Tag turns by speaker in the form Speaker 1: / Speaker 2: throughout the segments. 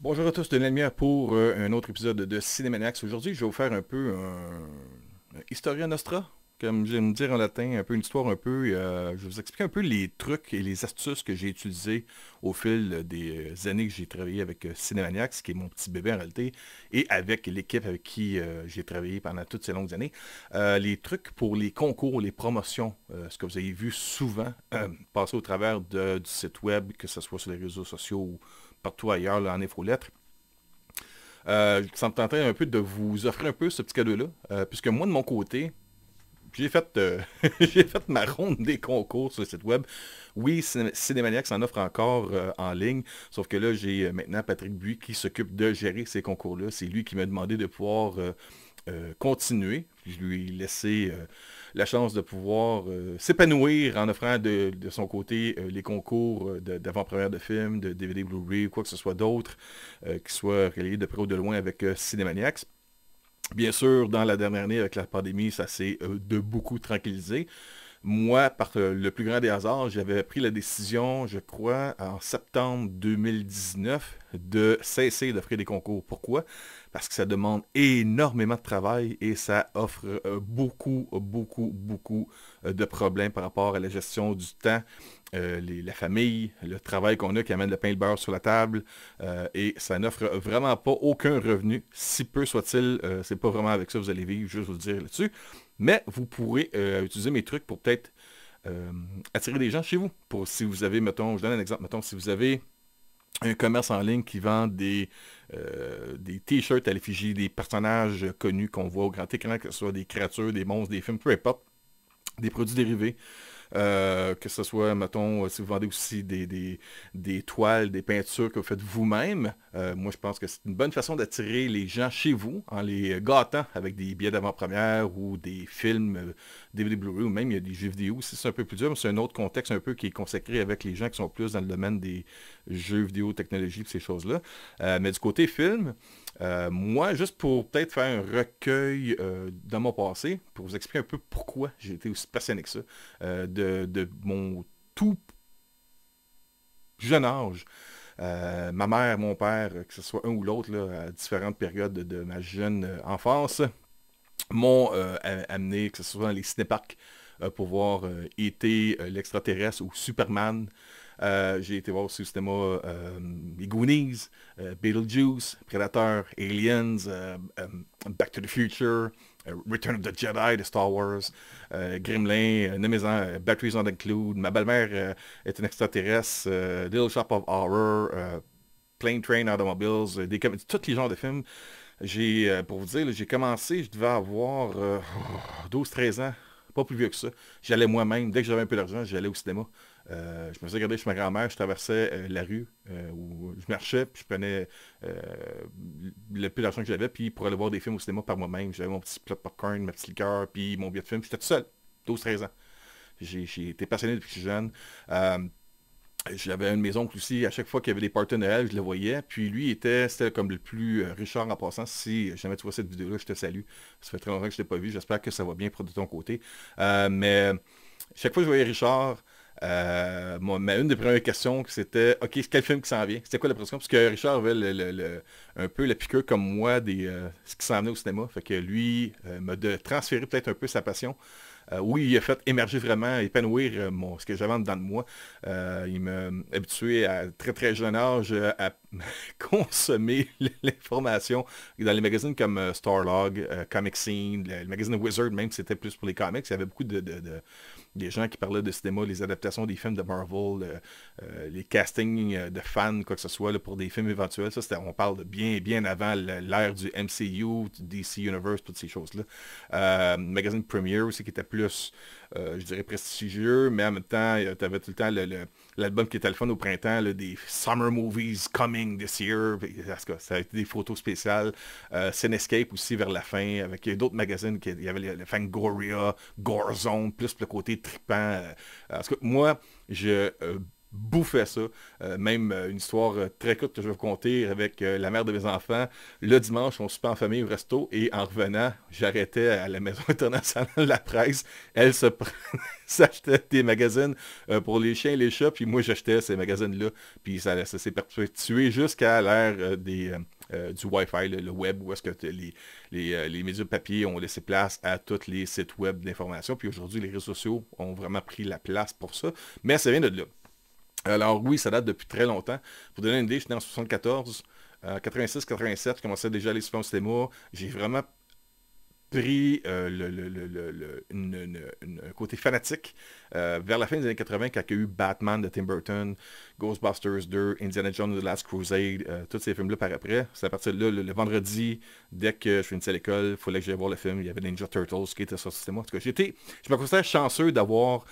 Speaker 1: Bonjour à tous de la pour euh, un autre épisode de Cinémaniax. Aujourd'hui, je vais vous faire un peu un, euh, historien Historia Nostra, comme j'aime dire en latin, un peu une histoire un peu... Euh, je vais vous expliquer un peu les trucs et les astuces que j'ai utilisées au fil des années que j'ai travaillé avec Cinémaniax, qui est mon petit bébé en réalité, et avec l'équipe avec qui j'ai travaillé pendant toutes ces longues années. les trucs pour les concours, les promotions, ce que vous avez vu souvent passer au travers du site web, que ce soit sur les réseaux sociaux ou partout ailleurs en infolettre. Euh, ça me tentait un peu de vous offrir un peu ce petit cadeau-là, euh, puisque moi, de mon côté, j'ai fait, euh, fait ma ronde des concours sur le site web. Oui, Cinémaniacs en offre encore euh, en ligne, sauf que là, j'ai maintenant Patrick Buis qui s'occupe de gérer ces concours-là. C'est lui qui m'a demandé de pouvoir continuer. Je lui ai laissé la chance de pouvoir euh, s'épanouir en offrant de, son côté euh, les concours euh, d'avant-première de films, de DVD Blu-ray, quoi que ce soit d'autre, qui soit relié de près ou de loin avec cinémaniax Bien sûr, dans la dernière année, avec la pandémie, ça s'est de beaucoup tranquillisé. Moi, par le plus grand des hasards, j'avais pris la décision, je crois, en septembre 2019, de cesser d'offrir des concours. Pourquoi? Parce que ça demande énormément de travail et ça offre euh, beaucoup, beaucoup, beaucoup euh, de problèmes par rapport à la gestion du temps, euh, la famille, le travail qu'on a qui amène le pain et le beurre sur la table. et ça n'offre vraiment pas aucun revenu, si peu soit-il. c'est pas vraiment avec ça que vous allez vivre, juste vous le dire là-dessus. Mais vous pourrez euh, utiliser mes trucs pour peut-être euh, attirer des gens chez vous. Pour si vous avez, mettons, je donne un exemple, mettons, si vous avez un commerce en ligne qui vend des, euh, des t-shirts à l'effigie des personnages connus qu'on voit au grand écran, que ce soit des créatures, des monstres, des films, peu importe, des produits dérivés. Euh, que ce soit, mettons, euh, si vous vendez aussi des, toiles, des peintures que vous faites vous-même, euh, moi, je pense que c'est une bonne façon d'attirer les gens chez vous en les gâtant avec des billets d'avant-première ou des films, DVD Blu-ray ou même il y a des jeux vidéo aussi. C'est un peu plus dur, mais c'est un autre contexte un peu qui est consacré avec les gens qui sont plus dans le domaine des jeux vidéo, technologie, ces choses-là. mais du côté film, euh, moi, juste pour peut-être faire un recueil euh, de mon passé, pour vous expliquer un peu pourquoi j'ai été aussi passionné que ça, euh, de, mon tout jeune âge. ma mère, mon père, que ce soit un ou l'autre, à différentes périodes de, ma jeune enfance, m'ont amené, que ce soit dans les ciné-parcs, pour voir été e l'extraterrestre ou Superman, euh, j'ai été voir aussi au cinéma euh, euh Beetlejuice, Predator, Aliens, euh, Back to the Future, Return of the Jedi The Star Wars, Gremlin, Batteries on the cloud, Ma belle-mère est une extraterrestre, Little Shop of Horror, Plane Train Automobiles, des tous les genres de films. J'ai, pour vous dire, j'ai commencé, je devais avoir 12-13 ans, pas plus vieux que ça. J'allais moi-même, dès que j'avais un peu d'argent, j'allais au cinéma. Euh, je me suis regardé chez ma grand-mère, je traversais euh, la rue euh, où je marchais, puis je prenais le plus d'argent que j'avais, puis pour aller voir des films au cinéma par moi-même. J'avais mon petit plot popcorn, ma petite liqueur, puis mon billet de film. J'étais tout seul, 12-13 ans. J'ai été passionné depuis que je suis jeune. j'avais une maison aussi, à chaque fois qu'il y avait des partenaires je le voyais. Puis lui était, c'était comme le plus Richard en passant. Si jamais tu vois cette vidéo-là, je te salue. Ça fait très longtemps que je ne t'ai pas vu. J'espère que ça va bien pour de ton côté. mais chaque fois que je voyais Richard, euh, mais une des premières questions, c'était, OK, quel film qui s'en vient? C'était quoi la production? Parce que Richard avait un peu la piqueur comme moi des euh, ce qui s'en venait au cinéma. Fait que lui euh, m'a transféré peut-être un peu sa passion. oui, il a fait émerger vraiment, épanouir mon, ce que j'avais en dedans de moi. il m'a habitué à très très jeune âge à consommer l'information dans les magazines comme Starlog, Comic Scene, le, magazine Wizard, même c'était plus pour les comics, il y avait beaucoup de des gens qui parlaient de cinéma, les adaptations des films de Marvel, euh, euh, les castings euh, de fans, quoi que ce soit, pour des films éventuels. Ça, on parle de bien, bien avant l'ère du MCU, du DC Universe, toutes ces choses-là. magazine Premiere aussi, qui était plus euh, je dirais, prestigieux, mais en même temps, euh, tu avais tout le temps l'album qui était le fun au printemps, le des Summer Movies Coming This Year. ça a été des photos spéciales. Euh, escape aussi vers la fin, avec d'autres magazines, qui, il y avait le, Fangoria, Gore Zone, plus le côté tripant. parce que moi, je bouffait ça. Euh, même euh, une histoire euh, très courte que je vais vous conter avec la mère de mes enfants. Le dimanche, on se en famille au resto et en revenant, j'arrêtais à la Maison internationale de la presse. Elle se s'achetait des magazines pour les chiens et les chats, puis moi j'achetais ces magazines-là. Puis ça, s'est perpétué jusqu'à l'ère des... du Wi-Fi, le, web, où est-ce que les, les, les, médias papier ont laissé place à tous les sites web d'information. Puis aujourd'hui, les réseaux sociaux ont vraiment pris la place pour ça. Mais ça vient de là. Alors oui, ça date depuis très longtemps. Pour donner une idée, né en 74, euh, 86-87, je commençais déjà à aller sur cinéma. J'ai vraiment pris euh, un le, côté fanatique euh, vers la fin des années 80 quand il y a eu Batman de Tim Burton, Ghostbusters 2, Indiana Jones The Last Crusade, euh, tous ces films-là par après. C'est à partir de là, le, vendredi, dès que je suis à l'école, il fallait que j'aille voir le film. Il y avait Ninja Turtles qui était sur le cinéma. En tout cas, j'étais, je me considère chanceux d'avoir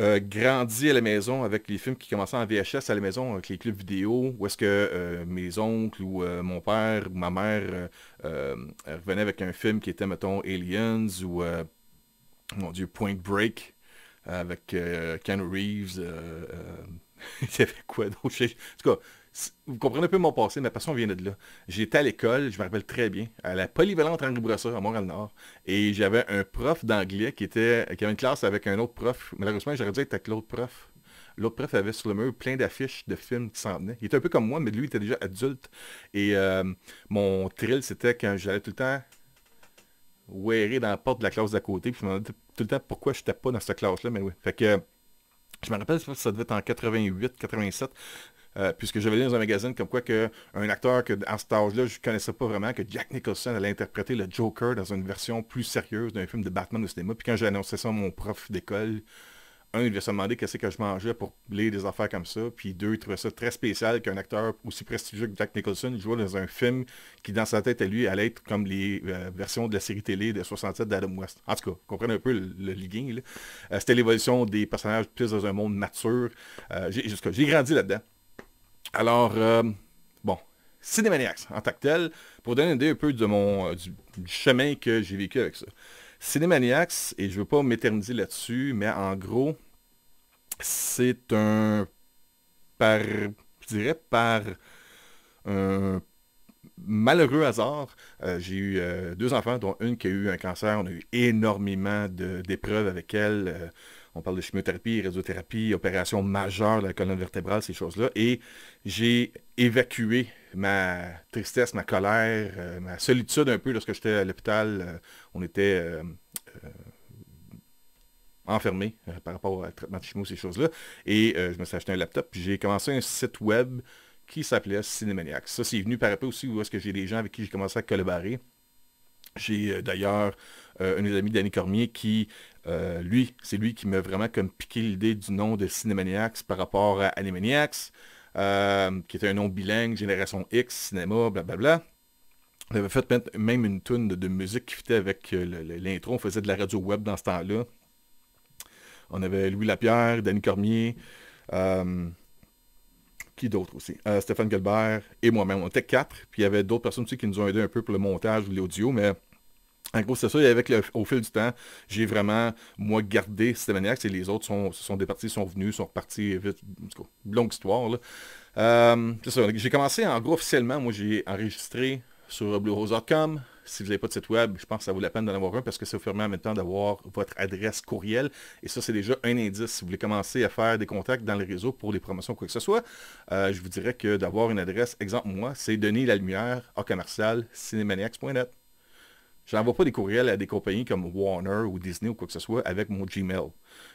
Speaker 1: euh, grandi à la maison avec les films qui commençaient en VHS à la maison, avec les clubs vidéo, où est-ce que euh, mes oncles ou euh, mon père ou ma mère revenaient avec un film qui était, mettons, Aliens ou, mon Dieu, Point Break, avec Ken Reeves. il y quoi d'autre? En tout vous comprenez un peu mon passé, ma passion vient de là. J'étais à l'école, je me rappelle très bien, à la polyvalente Henri Brosseur à Montréal-Nord, et j'avais un prof d'anglais qui était qui avait une classe avec un autre prof. Malheureusement, j'aurais dû être avec l'autre prof. L'autre prof avait sur le mur plein d'affiches de films qui s'en venaient. Il était un peu comme moi, mais lui, il était déjà adulte. Et euh, mon thrill, c'était quand j'allais tout le temps wearer dans la porte de la classe d'à côté, puis je me demandais tout le temps pourquoi je n'étais pas dans cette classe-là, mais oui. Fait que, je me rappelle, ça devait être en 88, 87 euh, puisque j'avais lu dans un magazine comme quoi qu'un acteur que à cet âge-là, je ne connaissais pas vraiment, que Jack Nicholson allait interpréter le Joker dans une version plus sérieuse d'un film de Batman au cinéma. Puis quand j'ai annoncé ça à mon prof d'école, un, il devait se demander qu'est-ce que je mangeais pour lire des affaires comme ça. Puis deux, il trouvait ça très spécial qu'un acteur aussi prestigieux que Jack Nicholson joue dans un film qui, dans sa tête, à lui, allait être comme les euh, versions de la série télé de 67 d'Adam West. En tout cas, comprenez un peu le, ligging, euh, C'était l'évolution des personnages plus dans un monde mature. J'ai grandi là-dedans. Alors, euh, bon, Cinémaniax, en tant que tel, pour donner une idée un peu de mon, euh, du, chemin que j'ai vécu avec ça. Cinémaniax, et je ne veux pas m'éterniser là-dessus, mais en gros, c'est un, par, je dirais par un malheureux hasard, euh, j'ai eu deux enfants, dont une qui a eu un cancer. On a eu énormément d'épreuves avec elle on parle de chimiothérapie, radiothérapie, opération majeure de la colonne vertébrale, ces choses-là. Et j'ai évacué ma tristesse, ma colère, euh, ma solitude un peu lorsque j'étais à l'hôpital. Euh, on était euh, enfermé par rapport au traitement de chimio, ces choses-là. Et je me suis acheté un laptop. J'ai commencé un site web qui s'appelait Cinémaniac. Ça, c'est venu par rapport aussi où ce que j'ai des gens avec qui j'ai commencé à collaborer. J'ai d'ailleurs un des amis d'Annie Cormier qui euh, lui, c'est lui qui m'a vraiment comme piqué l'idée du nom de Cinémaniax par rapport à Animaniacs, euh, qui était un nom bilingue, Génération X, cinéma, blablabla. On avait fait même une tune de, musique qui fitait avec euh, l'intro. On faisait de la radio web dans ce temps-là. On avait Louis Lapierre, Danny Cormier, qui d'autres aussi Stéphane Galbert et moi-même. On était quatre. Puis il y avait d'autres personnes aussi qui nous ont aidés un peu pour le montage ou l'audio, mais en gros, c'est ça, avec le, au fil du temps, j'ai vraiment, moi, gardé Cinemaniacs et les autres sont, sont départis, sont venus, sont repartis vite. longue histoire, là. Euh, c'est ça, j'ai commencé, en gros, officiellement, moi, j'ai enregistré sur bluerose.com. Si vous n'avez pas de site web, je pense que ça vaut la peine d'en avoir un parce que ça vous permet en même temps d'avoir votre adresse courriel. Et ça, c'est déjà un indice. Si vous voulez commencer à faire des contacts dans le réseau pour les promotions, quoi que ce soit, euh, je vous dirais que d'avoir une adresse, exemple moi, c'est denis lalumière lumière commercial je n'envoie pas des courriels à des compagnies comme Warner ou Disney ou quoi que ce soit avec mon Gmail.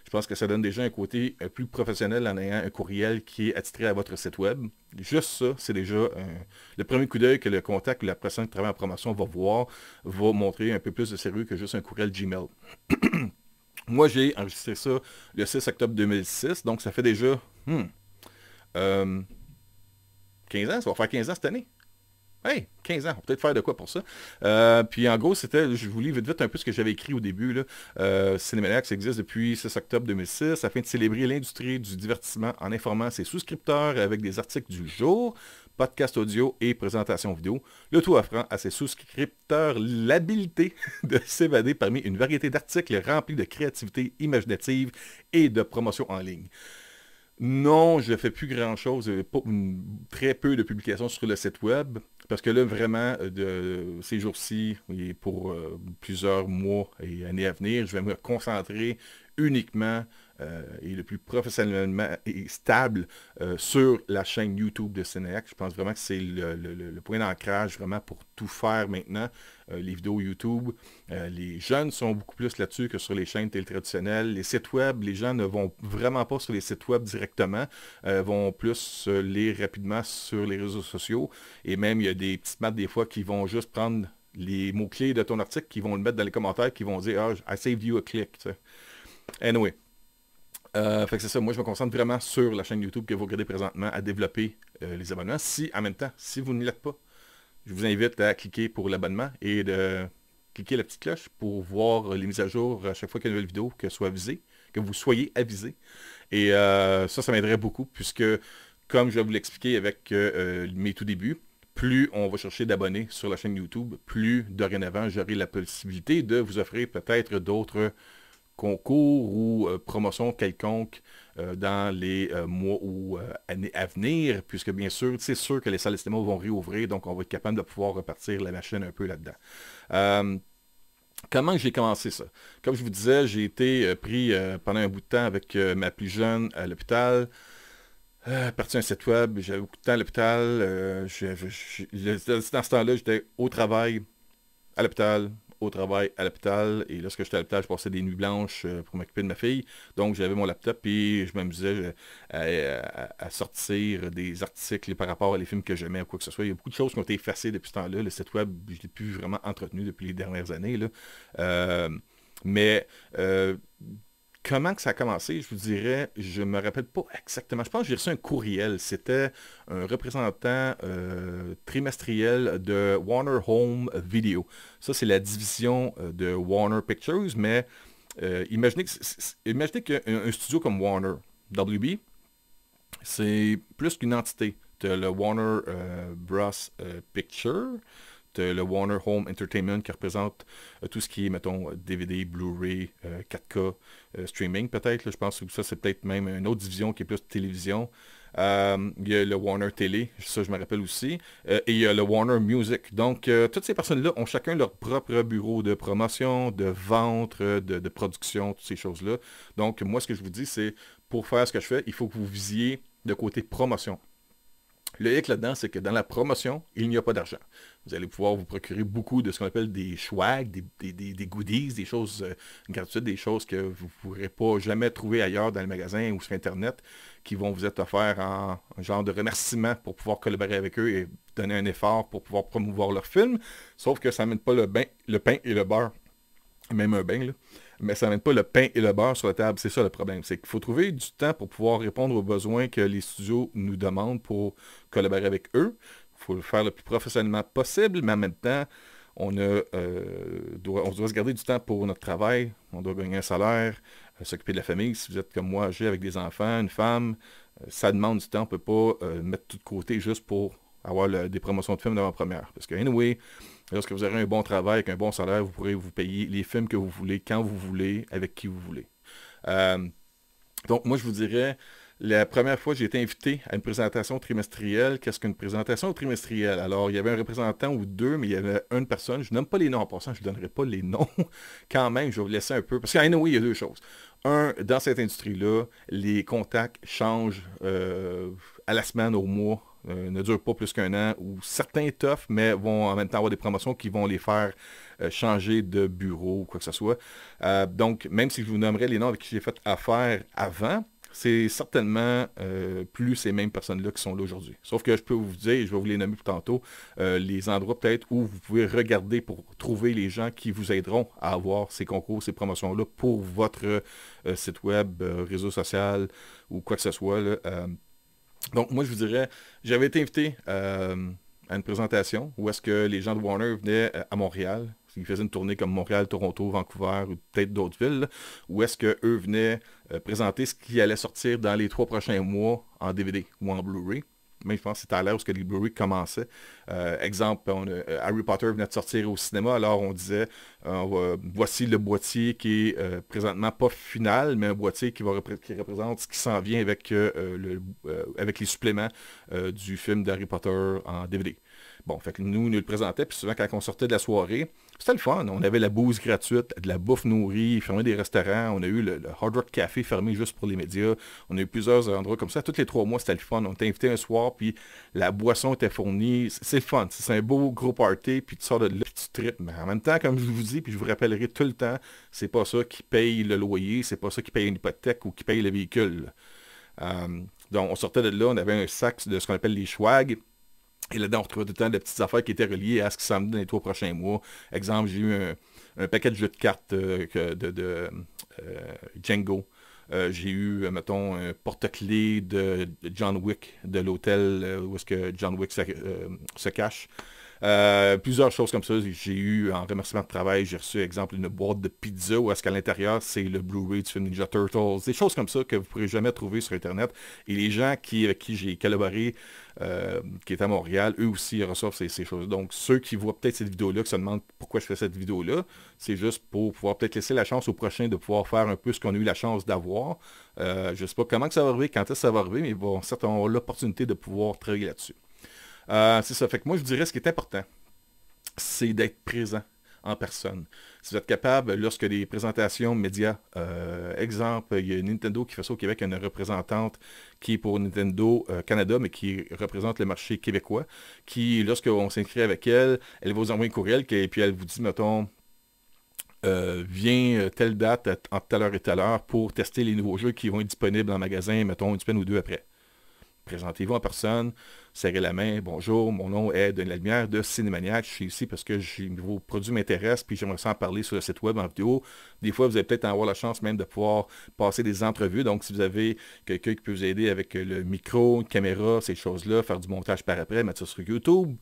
Speaker 1: Je pense que ça donne déjà un côté euh, plus professionnel en ayant un courriel qui est attitré à votre site web. Juste ça, c'est déjà le premier coup d'œil que le contact ou la personne qui travaille en promotion va voir, va montrer un peu plus de sérieux que juste un courriel Gmail. Moi, j'ai enregistré ça le 6 octobre 2006, donc ça fait déjà 15 hmm, euh, ans, ça va faire 15 ans cette année hey, 15 ans, on peut peut-être faire de quoi pour ça. Euh, puis en gros, c'était, je vous lis vite vite un peu ce que j'avais écrit au début. Là. Euh, existe depuis 6 octobre 2006 afin de célébrer l'industrie du divertissement en informant ses souscripteurs avec des articles du jour, podcast audio et présentation vidéo, le tout offrant à ses souscripteurs l'habilité de s'évader parmi une variété d'articles remplis de créativité imaginative et de promotion en ligne. Non, je ne fais plus grand-chose, mm, très peu de publications sur le site web. Parce que là, vraiment, euh, de ces jours-ci et pour euh, plusieurs mois et années à venir, je vais me concentrer uniquement euh, et le plus professionnellement et stable euh, sur la chaîne YouTube de Cineac. Je pense vraiment que c'est le, point d'ancrage vraiment pour tout faire maintenant. Euh, les vidéos YouTube, les jeunes sont beaucoup plus là-dessus que sur les chaînes télé traditionnelles. Les sites web, les gens ne vont vraiment pas sur les sites web directement, vont plus lire rapidement sur les réseaux sociaux. Et même, il y a des petites maths des fois qui vont juste prendre les mots-clés de ton article, qui vont le mettre dans les commentaires, qui vont dire ah, I saved you a click. Anyway, euh, fait que c'est ça, moi je me concentre vraiment sur la chaîne YouTube que vous regardez présentement à développer euh, les abonnements. Si en même temps, si vous ne l'êtes pas, je vous invite à cliquer pour l'abonnement et de cliquer la petite cloche pour voir les mises à jour à chaque fois qu'il y a une nouvelle vidéo que soit avisée, que vous soyez avisé. Et euh, ça, ça m'aiderait beaucoup puisque, comme je vais vous l'expliquer avec mes tout débuts, plus on va chercher d'abonnés sur la chaîne YouTube, plus dorénavant j'aurai la possibilité de vous offrir peut-être d'autres concours ou euh, promotion quelconque euh, dans les euh, mois ou années à venir, puisque bien sûr, c'est sûr que les salles de vont réouvrir, donc on va être capable de pouvoir repartir la machine un peu là-dedans. Comment j'ai commencé ça? Comme je vous disais, j'ai été pris pendant un bout de temps avec ma plus jeune à l'hôpital. Euh, parti un site web, j'avais beaucoup de temps à l'hôpital. dans ce temps-là, j'étais au travail, à l'hôpital, au travail, à l'hôpital. Et lorsque j'étais à l'hôpital, je passais des nuits blanches euh, pour m'occuper de ma fille. Donc, j'avais mon laptop et je m'amusais euh, à, sortir des articles par rapport à les films que j'aimais ou quoi que ce soit. Il y a beaucoup de choses qui ont été effacées depuis ce temps-là. Le site web, je ne l'ai plus vraiment entretenu depuis les dernières années. Là. Euh, mais euh, comment que ça a commencé, je vous dirais, je me rappelle pas exactement. Je pense que j'ai reçu un courriel. C'était un représentant euh, trimestriel de Warner Home Video. Ça, c'est la division euh, de Warner Pictures, mais euh, imaginez qu'un studio comme Warner, WB, c'est plus qu'une entité. Tu as le Warner Bros. Picture, euh, le Warner Home Entertainment, qui représente euh, tout ce qui est, mettons, DVD, Blu-ray, 4K, euh, streaming peut-être. Je pense que ça, c'est peut-être même une autre division qui est plus télévision. il y a le Warner Télé, ça je me rappelle aussi. et il y a le Warner Music. Donc, toutes ces personnes-là ont chacun leur propre bureau de promotion, de vente, de, de production, toutes ces choses-là. Donc, moi, ce que je vous dis, c'est pour faire ce que je fais, il faut que vous visiez le côté promotion. Le hic là-dedans, c'est que dans la promotion, il n'y a pas d'argent. Vous allez pouvoir vous procurer beaucoup de ce qu'on appelle des schwags, des, goodies, des choses euh, gratuites, des choses que vous ne pourrez pas jamais trouver ailleurs dans le magasin ou sur Internet, qui vont vous être offerts en, genre de remerciement pour pouvoir collaborer avec eux et donner un effort pour pouvoir promouvoir leur film. Sauf que ça ne mène pas le, bain, le pain et le beurre, même un bain. Là mais ça n'amène pas le pain et le beurre sur la table. C'est ça le problème. C'est qu'il faut trouver du temps pour pouvoir répondre aux besoins que les studios nous demandent pour collaborer avec eux. Il faut le faire le plus professionnellement possible, mais en même temps, on, euh, doit, se garder du temps pour notre travail. On doit gagner un salaire, euh, s'occuper de la famille. Si vous êtes comme moi, j'ai avec des enfants, une femme, euh, ça demande du temps. On ne peut pas mettre tout de côté juste pour avoir des promotions de films d'avant-première. Parce que, anyway, Lorsque vous aurez un bon travail, avec un bon salaire, vous pourrez vous payer les films que vous voulez, quand vous voulez, avec qui vous voulez. Euh, donc, moi, je vous dirais, la première fois, j'ai été invité à une présentation trimestrielle. Qu'est-ce qu'une présentation trimestrielle? Alors, il y avait un représentant ou deux, mais il y avait une personne. Je nomme pas les noms en passant, je ne donnerai pas les noms. Quand même, je vais vous laisser un peu. Parce qu'en anyway, il y a deux choses. Un, dans cette industrie-là, les contacts changent euh, à la semaine, au mois, euh, ne durent pas plus qu'un an, ou certains tough, mais vont en même temps avoir des promotions qui vont les faire euh, changer de bureau ou quoi que ce soit. Euh, donc, même si je vous nommerais les noms avec qui j'ai fait affaire avant, c'est certainement plus ces mêmes personnes-là qui sont là aujourd'hui. Sauf que je peux vous dire, je vais vous les nommer plus tantôt, les endroits peut-être où vous pouvez regarder pour trouver les gens qui vous aideront à avoir ces concours, ces promotions-là pour votre site web, réseau social ou quoi que ce soit. Là, donc, moi, je vous dirais, j'avais été invité euh, à une présentation où est-ce que les gens de Warner venaient euh, à Montréal. s'ils faisaient une tournée comme Montréal, Toronto, Vancouver ou peut-être d'autres villes, où est-ce qu'eux venaient euh, présenter ce qui allait sortir dans les trois prochains mois en DVD ou en Blu-ray. Mais je pense c'était à l'ère où les Blu-ray commençaient. Euh, exemple, euh, Harry Potter venait de sortir au cinéma, alors on disait euh, voici le boîtier qui est présentement pas final, mais un boîtier qui, va représente ce qui s'en vient avec, avec les suppléments du film d'Harry Potter en DVD. Bon, fait que nous, nous le présentait, puis souvent quand on sortait de la soirée, c'était le fun. On avait la bouse gratuite, de la bouffe nourrie, fermé des restaurants. On a eu le, Hard Rock Café fermé juste pour les médias. On a eu plusieurs endroits comme ça. Tous les trois mois, c'était le fun. On était invité un soir, puis la boisson était fournie. C'est le fun. C'est un beau gros party, puis tu sors de là, tu tripes. Mais en même temps, comme je vous dis, puis je vous rappellerai tout le temps, c'est pas ça qui paye le loyer, c'est pas ça qui paye une hypothèque ou qui paye le véhicule. Euh, donc, on sortait de là, on avait un sac de ce qu'on appelle les schwags et là-dedans, on retrouve tout le temps des petites affaires qui étaient reliées à ce qui ça venait dans les trois prochains mois. Exemple, j'ai eu un, paquet de jeux de cartes euh, de, euh, Django. Euh, j'ai eu, mettons, un porte-clés de John Wick, de l'hôtel où est-ce que John Wick se cache. Euh, plusieurs choses comme ça. J'ai eu en remerciement de travail, j'ai reçu, exemple, une boîte de pizza où est-ce qu'à l'intérieur, c'est le Blu-ray du film Ninja Turtles. Des choses comme ça que vous ne pourrez jamais trouver sur Internet. Et les gens qui, avec qui j'ai collaboré, euh, qui est à Montréal, eux aussi ils reçoivent ces, choses. Donc, ceux qui voient peut-être cette vidéo-là, qui se demandent pourquoi je fais cette vidéo-là, c'est juste pour pouvoir peut-être laisser la chance au prochain de pouvoir faire un peu ce qu'on a eu la chance d'avoir. Euh, je ne sais pas comment que ça va arriver, quand est-ce que ça va arriver, mais bon, certes, on a l'opportunité de pouvoir travailler là-dessus. Euh, c'est ça. Fait que moi, je dirais, ce qui est important, c'est d'être présent en personne. Si vous êtes capable, lorsque des présentations médias, euh, exemple, il y a Nintendo qui fait ça au Québec, il y a une représentante qui est pour Nintendo euh, Canada, mais qui représente le marché québécois, qui, lorsqu'on s'inscrit avec elle, elle va vous envoyer un courriel et puis elle vous dit, mettons, viens telle date entre telle heure et telle heure pour tester les nouveaux jeux qui vont être disponibles en magasin, mettons, une semaine ou deux après. Présentez-vous en personne, serrez la main, bonjour, mon nom est Denis Lumière de Cinémaniac, je suis ici parce que vos produits m'intéressent, puis j'aimerais me parler sur le site web en vidéo. Des fois, vous allez peut-être avoir la chance même de pouvoir passer des entrevues, donc si vous avez quelqu'un qui peut vous aider avec le micro, une caméra, ces choses-là, faire du montage par après, mettre ça sur YouTube,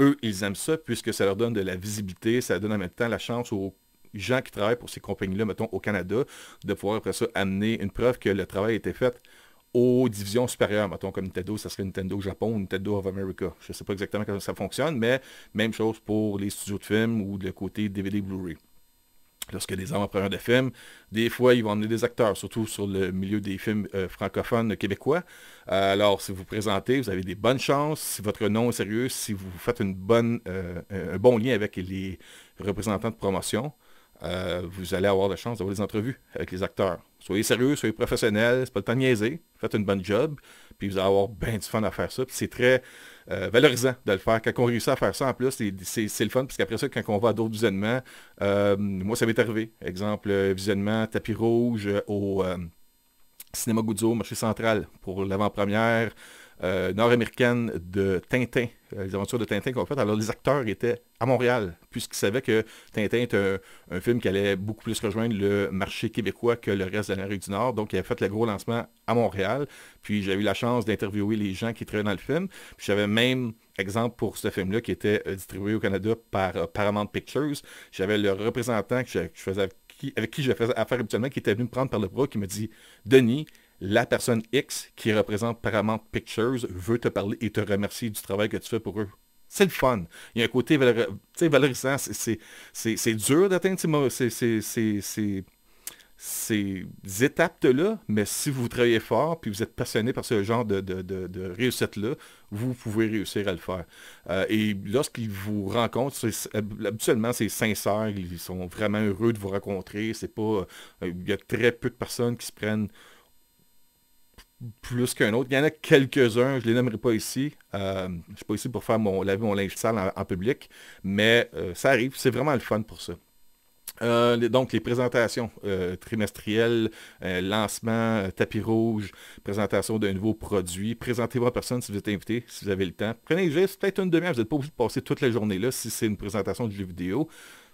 Speaker 1: eux, ils aiment ça puisque ça leur donne de la visibilité, ça donne en même temps la chance aux gens qui travaillent pour ces compagnies-là, mettons, au Canada, de pouvoir après ça amener une preuve que le travail a été fait aux divisions supérieures, mettons, comme Nintendo, ça serait Nintendo Japon ou Nintendo of America. Je ne sais pas exactement comment ça fonctionne, mais même chose pour les studios de films ou le côté DVD Blu-ray. Lorsque les emprunts de films, des fois, ils vont emmener des acteurs, surtout sur le milieu des films euh, francophones québécois. Euh, alors, si vous présentez, vous avez des bonnes chances. Si votre nom est sérieux, si vous faites une bonne, euh, un bon lien avec les représentants de promotion, euh, vous allez avoir la chance d'avoir des entrevues avec les acteurs. Soyez sérieux, soyez professionnels, c'est pas le temps de niaiser, faites une bonne job, puis vous allez avoir bien du fun à faire ça. C'est très euh, valorisant de le faire. Quand on réussit à faire ça, en plus, c'est le fun, parce qu'après ça, quand on va à d'autres visionnements, euh, moi, ça m'est arrivé. Exemple, visionnement tapis rouge au Cinéma Guzzo, marché central, pour l'avant-première euh, nord-américaine de Tintin, euh, les aventures de Tintin qu'on fait. Alors les acteurs étaient à Montréal, puisqu'ils savaient que Tintin est un, film qui allait beaucoup plus rejoindre le marché québécois que le reste de l'Amérique du Nord. Donc, il a fait le gros lancement à Montréal. Puis j'ai eu la chance d'interviewer les gens qui travaillaient dans le film. Puis j'avais même exemple pour ce film-là qui était euh, distribué au Canada par Paramount Pictures. J'avais le représentant avec qui, avec qui je faisais affaire habituellement, qui était venu me prendre par le bras, qui me dit Denis, la personne X qui représente Paramount Pictures veut te parler et te remercier du travail que tu fais pour eux. C'est le fun. Il y a un côté valorisant. C'est dur d'atteindre ces, ces, étapes-là, mais si vous travaillez fort puis vous êtes passionné par ce genre de, de, réussite-là, vous pouvez réussir à le faire. Euh, et lorsqu'ils vous rencontrent, habituellement, c'est sincère. Ils sont vraiment heureux de vous rencontrer. C'est pas, euh, il y a très peu de personnes qui se prennent plus qu'un autre. Il y en a quelques-uns, je ne les nommerai pas ici. Euh, je ne suis pas ici pour faire mon, laver mon linge sale en, public, mais euh, ça arrive. C'est vraiment le fun pour ça. Euh, donc, les présentations trimestrielles, lancement, tapis rouge, présentation d'un nouveau produit. Présentez-vous à personne si vous êtes invité, si vous avez le temps. Prenez juste peut-être une demi-heure, vous n'êtes pas obligé de passer toute la journée là si c'est une présentation de jeu vidéo.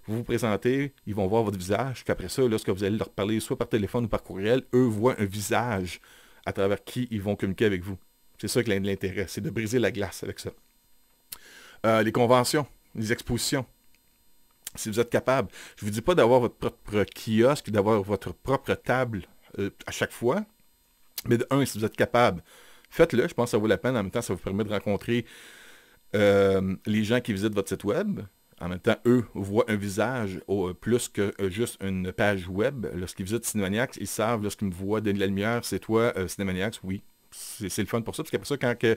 Speaker 1: Vous vous présentez, ils vont voir votre visage, puis après ça, lorsque vous allez leur parler soit par téléphone ou par courriel, eux voient un visage à travers qui ils vont communiquer avec vous. C'est ça que l'intérêt, c'est de briser la glace avec ça. Euh, les conventions, les expositions. Si vous êtes capable, je ne vous dis pas d'avoir votre propre kiosque, d'avoir votre propre table euh, à chaque fois, mais de un, si vous êtes capable, faites-le, je pense que ça vaut la peine. En même temps, ça vous permet de rencontrer euh, les gens qui visitent votre site web, en même temps, eux voient un visage au, euh, plus que euh, juste une page web. Lorsqu'ils visitent Cinemaniacs, ils savent, lorsqu'ils me voient donner de la lumière, c'est toi, euh, Cinemaniacs, oui. C'est le fun pour ça, parce qu'après ça, quand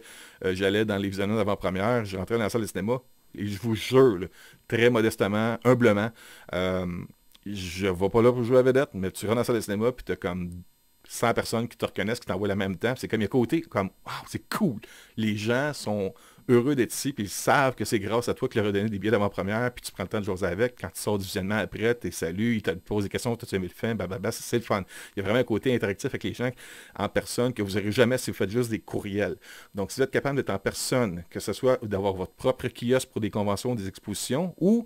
Speaker 1: j'allais dans les visionnements d'avant-première, je rentrais dans la salle de cinéma, et je vous jure, très modestement, humblement, je ne vais pas là pour jouer à vedette, mais tu rentres dans la salle de cinéma, puis tu as comme 100 personnes qui te reconnaissent, qui t'envoient la même temps. C'est comme écoutez, côté, comme, wow, c'est cool. Les gens sont heureux d'être ici, puis ils savent que c'est grâce à toi que leur ont donné des billets d'avant-première, puis tu prends le temps de jouer avec. Quand tu sors du visionnement après, tu salues, ils te posent des questions, tu as aimé le film, bah c'est le fun. Il y a vraiment un côté interactif avec les gens en personne que vous n'aurez jamais si vous faites juste des courriels. Donc, si vous êtes capable d'être en personne, que ce soit d'avoir votre propre kiosque pour des conventions, des expositions, ou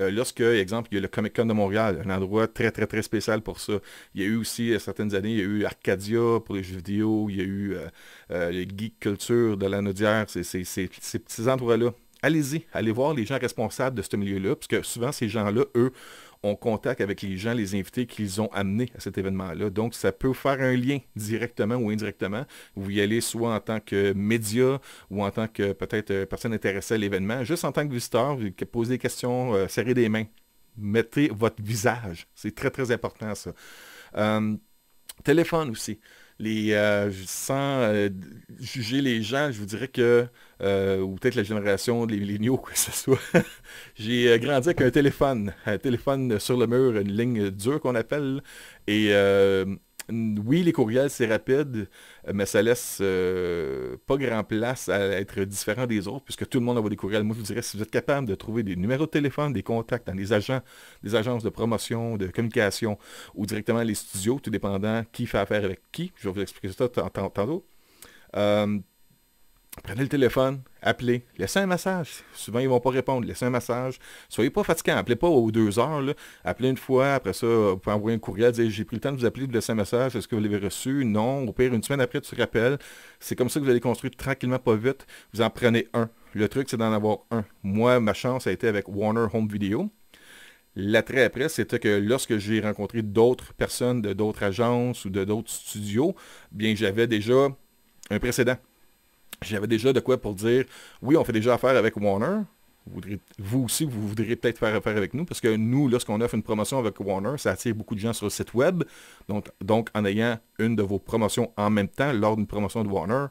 Speaker 1: euh, lorsque, exemple, il y a le Comic Con de Montréal, un endroit très, très, très spécial pour ça. Il y a eu aussi, euh, certaines années, il y a eu Arcadia pour les jeux vidéo, il y a eu euh, les Geek Culture de la Naudière, ces, ces petits endroits-là. Allez-y, allez voir les gens responsables de ce milieu-là, parce que souvent, ces gens-là, eux, on contact avec les gens, les invités qu'ils ont amenés à cet événement-là. Donc, ça peut faire un lien directement ou indirectement. Vous y allez soit en tant que média ou en tant que peut-être euh, personne intéressée à l'événement, juste en tant que visiteur, posez des questions, euh, serrez des mains, mettez votre visage. C'est très, très important ça. Euh, téléphone aussi. Euh, sans euh, juger les gens, je vous dirais que, euh, ou peut-être la génération, les milléniaux, quoi que ce soit, j'ai grandi avec un téléphone, un téléphone sur le mur, une ligne dure qu'on appelle, et oui, les courriels, c'est rapide, euh, mais ça laisse euh, pas grand place à être différent des autres, puisque tout le monde envoie des courriels. Moi, je vous dirais, si vous êtes capable de trouver des numéros de téléphone, des contacts dans des agents, des agences de promotion, de communication, ou directement les studios, tout dépendant qui fait affaire avec qui, je vais vous expliquer ça tantôt. Euh, Prenez le téléphone, appelez, laissez un message. Souvent, ils ne vont pas répondre. Laissez un message. Soyez pas fatiguant. Appelez pas aux deux heures. Appelez une fois. Après ça, vous pouvez envoyer un courriel. Dire, j'ai pris le temps de vous appeler, de laisser un message. Est-ce que vous l'avez reçu? Non. Au pire, une semaine après, tu te rappelles. C'est comme ça que vous allez construire tranquillement, pas vite. Vous en prenez un. Le truc, c'est d'en avoir un. Moi, ma chance a été avec Warner Home Video. L'attrait après, c'était que lorsque j'ai rencontré d'autres personnes de d'autres agences ou de d'autres studios, bien, j'avais déjà un précédent j'avais déjà de quoi pour dire, oui, on fait déjà affaire avec Warner. Vous, vous aussi, vous voudrez peut-être faire affaire avec nous, parce que nous, lorsqu'on offre une promotion avec Warner, ça attire beaucoup de gens sur le site web. Donc, donc en ayant une de vos promotions en même temps, lors d'une promotion de Warner,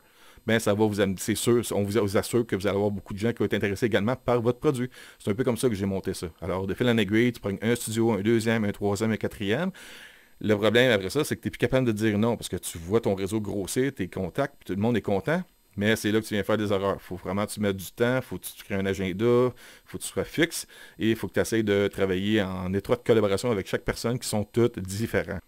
Speaker 1: ben ça va vous amener, c'est sûr, on vous assure que vous allez avoir beaucoup de gens qui vont être intéressés également par votre produit. C'est un peu comme ça que j'ai monté ça. Alors, de fil en aiguille, tu prends un studio, un deuxième, un troisième, un quatrième. Le problème après ça, c'est que tu n'es plus capable de dire non, parce que tu vois ton réseau grossir, tes contacts, puis tout le monde est content. Mais c'est là que tu viens faire des erreurs. Il faut vraiment que tu mettes du temps, il faut que tu crées un agenda, il faut que tu sois fixe et il faut que tu essayes de travailler en étroite collaboration avec chaque personne qui sont toutes différentes.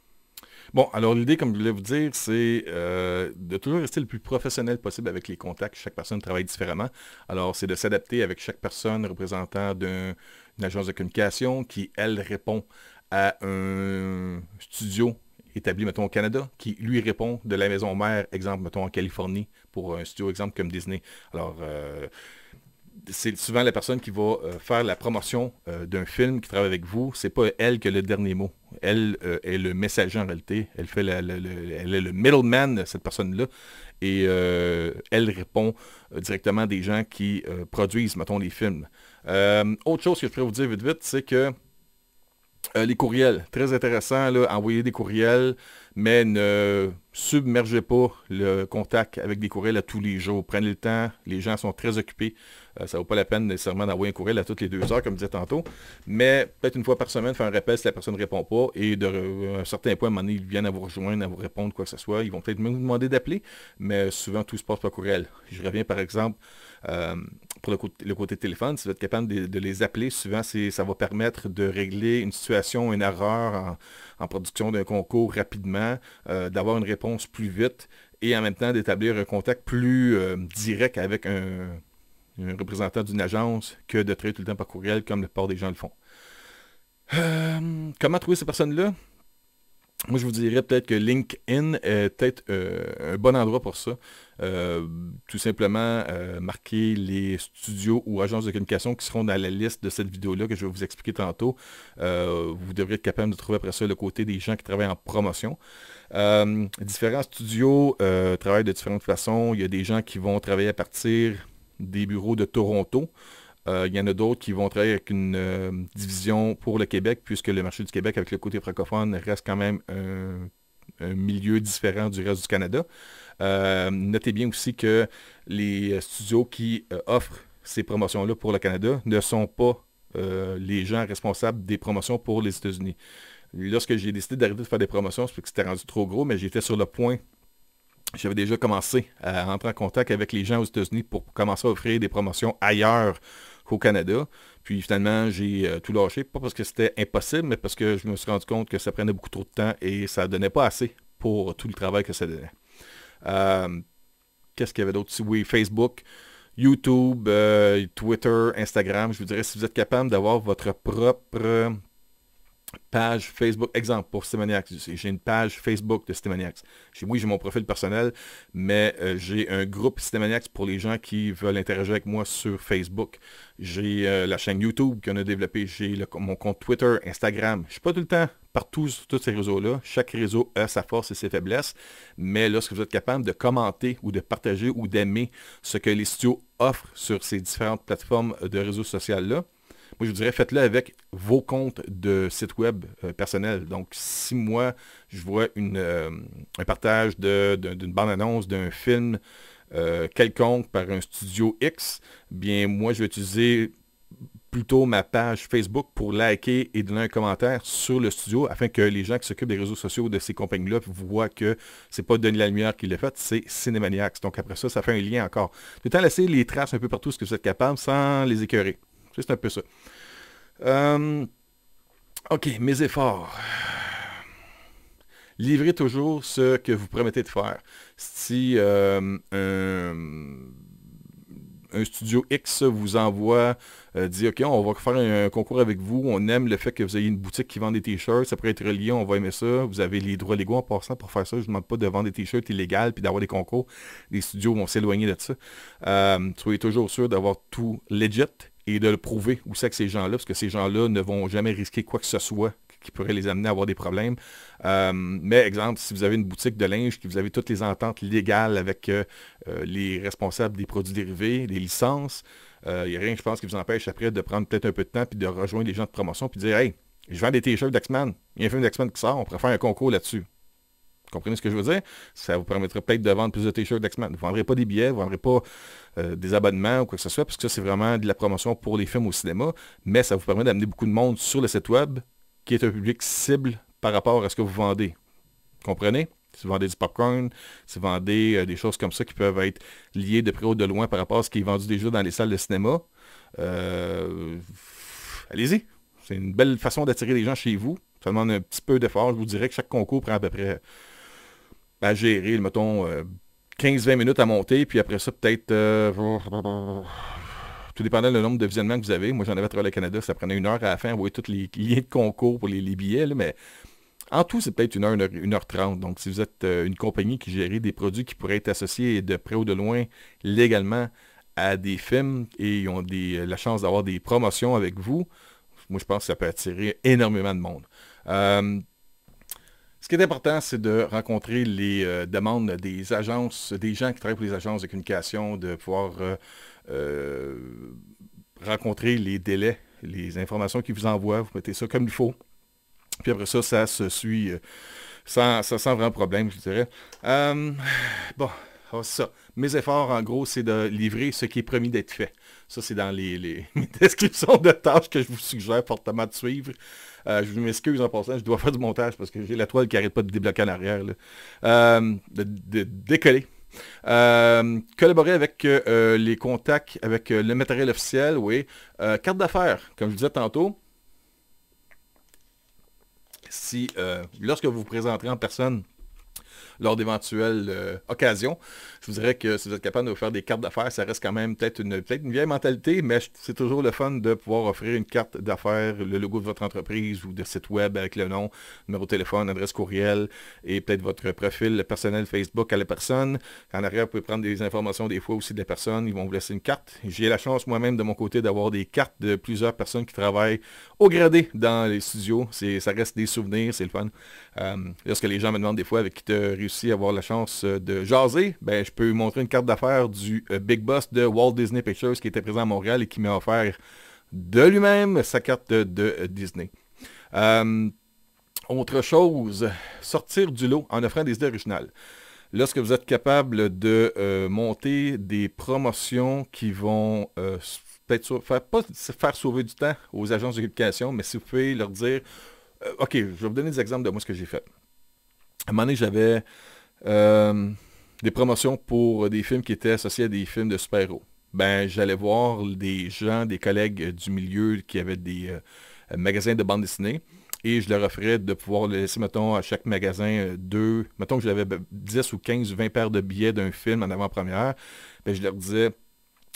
Speaker 1: Bon, alors l'idée, comme je voulais vous dire, c'est euh, de toujours rester le plus professionnel possible avec les contacts. Chaque personne travaille différemment. Alors, c'est de s'adapter avec chaque personne représentant d'une agence de communication qui, elle, répond à un studio établi, mettons, au Canada, qui lui répond de la maison mère, exemple, mettons, en Californie, pour un studio exemple comme Disney. Alors, euh, c'est souvent la personne qui va euh, faire la promotion euh, d'un film qui travaille avec vous. C'est pas elle qui a le dernier mot. Elle est le messager en réalité. Elle, fait est le middleman, cette personne-là. Et elle répond directement des gens qui produisent, mettons, les films. autre chose que je pourrais vous dire vite vite, c'est que les courriels, très intéressant, là, envoyer des courriels mais ne submergez pas le contact avec des courriels à tous les jours. Prenez le temps, les gens sont très occupés. Euh, ça ne vaut pas la peine nécessairement d'envoyer un courriel à toutes les deux heures, comme je disais tantôt, mais peut-être une fois par semaine, faire un rappel si la personne ne répond pas, et de, à euh, un certain point, à ils viennent à vous rejoindre, à vous répondre, quoi que ce soit. Ils vont peut-être même vous demander d'appeler, mais souvent, tout se passe par courriel. Je reviens par exemple euh, pour le, côté téléphone, si vous êtes capable de, les appeler, souvent ça va permettre de régler une situation, une erreur en, production d'un concours rapidement, euh, d'avoir une réponse plus vite et en même temps d'établir un contact plus euh, direct avec un, représentant d'une agence que de traiter tout le temps par courriel comme le plupart des gens le font. comment trouver ces personnes-là moi, je vous dirais peut-être que LinkedIn est peut-être euh, un bon endroit pour ça. Euh, tout simplement, marquez euh, marquer les studios ou agences de communication qui seront dans la liste de cette vidéo-là que je vais vous expliquer tantôt. vous devrez être capable de trouver après ça le côté des gens qui travaillent en promotion. différents studios travaillent de différentes façons. Il y a des gens qui vont travailler à partir des bureaux de Toronto. Euh, il y en a d'autres qui vont travailler avec une euh, division pour le Québec, puisque le marché du Québec, avec le côté francophone, reste quand même un milieu différent du reste du Canada. Euh, notez bien aussi que les studios qui offrent ces promotions-là pour le Canada ne sont pas les gens responsables des promotions pour les États-Unis. Lorsque j'ai décidé d'arrêter de faire des promotions, c'est que c'était rendu trop gros, mais j'étais sur le point. J'avais déjà commencé à entrer en contact avec les gens aux États-Unis pour commencer à offrir des promotions ailleurs Canada. Puis finalement, j'ai euh, tout lâché, pas parce que c'était impossible, mais parce que je me suis rendu compte que ça prenait beaucoup trop de temps et ça donnait pas assez pour tout le travail que ça donnait. Euh, qu'est-ce qu'il y avait d'autre Oui, Facebook, YouTube, euh, Twitter, Instagram. Je vous dirais, si vous êtes capable d'avoir votre propre page Facebook, exemple pour Stémaniax, j'ai une page Facebook de chez Oui, j'ai mon profil personnel, mais euh, j'ai un groupe Stémaniax pour les gens qui veulent interagir avec moi sur Facebook. J'ai euh, la chaîne YouTube qu'on a développée, j'ai mon compte Twitter, Instagram. Je suis pas tout le temps partout sur tous ces réseaux-là. Chaque réseau a sa force et ses faiblesses, mais lorsque vous êtes capable de commenter ou de partager ou d'aimer ce que les studios offrent sur ces différentes plateformes de réseaux sociaux-là, moi, je vous dirais, faites-le avec vos comptes de site web euh, personnel. personnels. Donc, si moi, je vois euh, un partage d'une bande-annonce, d'un film euh, quelconque par un studio X, bien, moi, je vais utiliser plutôt ma page Facebook pour liker et donner un commentaire sur le studio afin que les gens qui s'occupent des réseaux sociaux de ces compagnies-là voient que c'est pas Denis la lumière qui l'a fait, c'est Cinémaniax. Donc après ça, ça fait un lien encore. Tout le temps laisser les traces un peu partout ce que vous êtes capable sans les écœurer. C'est un peu ça. Euh, ok, mes efforts. Livrez toujours ce que vous promettez de faire. Si euh, un, studio X vous envoie euh, dit OK, on va faire un, concours avec vous, on aime le fait que vous ayez une boutique qui vend des t-shirts, ça pourrait être relié, on va aimer ça, vous avez les droits légaux en passant pour faire ça, je ne demande pas de vendre des t-shirts illégales puis d'avoir des concours, les studios vont s'éloigner de ça. soyez toujours sûr d'avoir tout legit, et de le prouver où c'est que ces gens-là, parce que ces gens-là ne vont jamais risquer quoi que ce soit qui pourrait les amener à avoir des problèmes. Euh, mais exemple, si vous avez une boutique de linge, que vous avez toutes les ententes légales avec euh, euh, les responsables des produits dérivés, des licences, il n'y a rien, je pense, qui vous empêche après de prendre peut-être un peu de temps puis de rejoindre les gens de promotion puis de dire Hey, je vends des t-shirts d'Axman. Il y a un film d'Axman qui sort, on pourrait faire un concours là-dessus comprenez ce que je veux dire? Ça vous permettra peut-être de vendre plus de t-shirts d'X-Men. Vous ne vendrez pas des billets, vous ne vendrez pas euh, des abonnements ou quoi que ce soit, parce que ça, c'est vraiment de la promotion pour les films au cinéma, mais ça vous permet d'amener beaucoup de monde sur le site web, qui est un public cible par rapport à ce que vous vendez. Comprenez? Si vous vendez du popcorn, si vous vendez euh, des choses comme ça qui peuvent être liées de près ou de loin par rapport à ce qui est vendu déjà dans les salles de cinéma, euh, allez-y. C'est une belle façon d'attirer les gens chez vous. Ça demande un petit peu d'effort. Je vous dirais que chaque concours prend à peu près à gérer, mettons, 15-20 euh, minutes à monter, puis après ça, peut-être... Euh, tout dépendait le nombre de visionnements que vous avez. Moi, j'en avais à le Canada, ça prenait une heure à la fin, envoyer tous les liens de concours pour les, billets, mais en tout, c'est peut-être une heure, une heure trente. Donc, si vous êtes euh, une compagnie qui gère des produits qui pourraient être associés de près ou de loin légalement à des films et ont des, la chance d'avoir des promotions avec vous, moi, je pense que ça peut attirer énormément de monde. Ce qui est important, c'est de rencontrer les euh, demandes des agences, des gens qui travaillent pour les agences de communication, de pouvoir euh, euh, rencontrer les délais, les informations qu'ils vous envoient. Vous mettez ça comme il faut. Puis après ça, ça se suit sans, ça vraiment problème, je dirais. bon, ça. Mes efforts, en gros, c'est de livrer ce qui est promis d'être fait. Ça, c'est dans les, descriptions de tâches que je vous suggère fortement de suivre. Euh, je je m'excuse en passant, je dois faire du montage parce que j'ai la toile qui n'arrête pas de débloquer en arrière. Euh, de, décoller. Euh, collaborer avec les contacts, avec le matériel officiel, oui. carte d'affaires, comme je disais tantôt. Si, lorsque vous vous présenterez en personne, lors d'éventuelles euh, occasions. Je vous dirais que si vous êtes capable de vous faire des cartes d'affaires, ça reste quand même peut-être une, peut une vieille mentalité, mais c'est toujours le fun de pouvoir offrir une carte d'affaires, le logo de votre entreprise ou de site web avec le nom, numéro de téléphone, adresse courriel et peut-être votre profil personnel Facebook à la personne. En arrière, vous pouvez prendre des informations des fois aussi de la personne. Ils vont vous laisser une carte. J'ai la chance moi-même de mon côté d'avoir des cartes de plusieurs personnes qui travaillent au gradé dans les studios. Ça reste des souvenirs, c'est le fun. Euh, lorsque les gens me demandent des fois avec qui tu avoir la chance euh, de jaser, ben, je peux montrer une carte d'affaires du euh, Big Boss de Walt Disney Pictures qui était présent à Montréal et qui m'a offert de lui-même sa carte de, euh, Disney. autre chose, sortir du lot en offrant des idées originales. Lorsque vous êtes capable de monter des promotions qui vont peut-être faire, pas faire sauver du temps aux agences de mais si vous pouvez leur dire, OK, je vais vous donner des exemples de moi ce que j'ai fait. À un moment donné, j'avais euh, des promotions pour des films qui étaient associés à des films de super-héros. Ben, j'allais voir des gens, des collègues du milieu qui avaient des euh, magasins de bande dessinée et je leur offrais de pouvoir laisser, mettons, à chaque magasin euh, deux, mettons que j'avais 10 ben, ou 15 ou 20 paires de billets d'un film en avant-première, ben, je leur disais,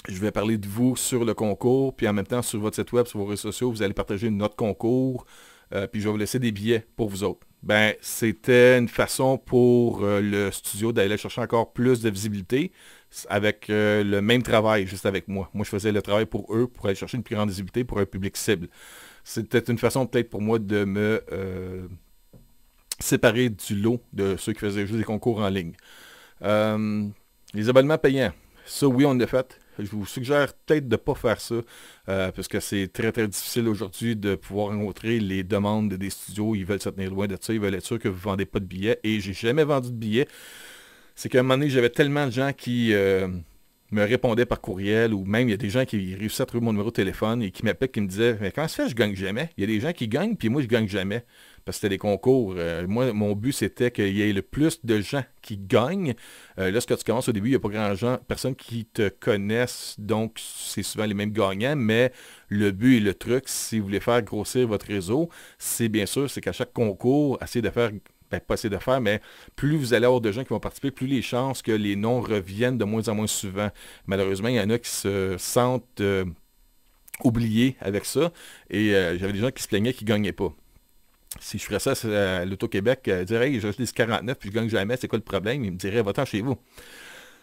Speaker 1: je vais parler de vous sur le concours, puis en même temps, sur votre site web, sur vos réseaux sociaux, vous allez partager notre concours, euh, puis je vais vous laisser des billets pour vous autres. Ben, c'était une façon pour euh, le studio d'aller chercher encore plus de visibilité avec euh, le même travail, juste avec moi. Moi, je faisais le travail pour eux pour aller chercher une plus grande visibilité pour un public cible. C'était une façon peut-être pour moi de me séparer du lot de ceux qui faisaient juste des concours en ligne. les abonnements payants. Ça, oui, on l'a fait je vous suggère peut-être de ne pas faire ça, euh, parce que c'est très, très difficile aujourd'hui de pouvoir rencontrer les demandes des studios. Ils veulent se tenir loin de ça. Ils veulent être sûrs que vous ne vendez pas de billets. Et j'ai jamais vendu de billets. C'est qu'à un moment donné, j'avais tellement de gens qui... Euh, me répondaient par courriel ou même il y a des gens qui réussissaient à trouver mon numéro de téléphone et qui m'appelaient qui me disaient mais comment ça fait je gagne jamais il y a des gens qui gagnent puis moi je gagne jamais parce que c'était des concours. Euh, moi, mon but, c'était qu'il y ait le plus de gens qui gagnent. Euh, lorsque tu commences au début, il n'y a pas grand gens, personne qui te connaissent, donc c'est souvent les mêmes gagnants, mais le but et le truc, si vous voulez faire grossir votre réseau, c'est bien sûr, c'est qu'à chaque concours, assez de faire ben, pas assez de faire, mais plus vous allez avoir de gens qui vont participer, plus les chances que les noms reviennent de moins en moins souvent. Malheureusement, il y en a qui se sentent euh, oubliés avec ça. Et j'avais des gens qui se plaignaient qu'ils ne gagnaient pas si je ferais ça à euh, l'Auto-Québec, euh, je dirais, je lise 49 puis je gagne jamais, c'est quoi le problème? Il me dirait, va-t'en chez vous.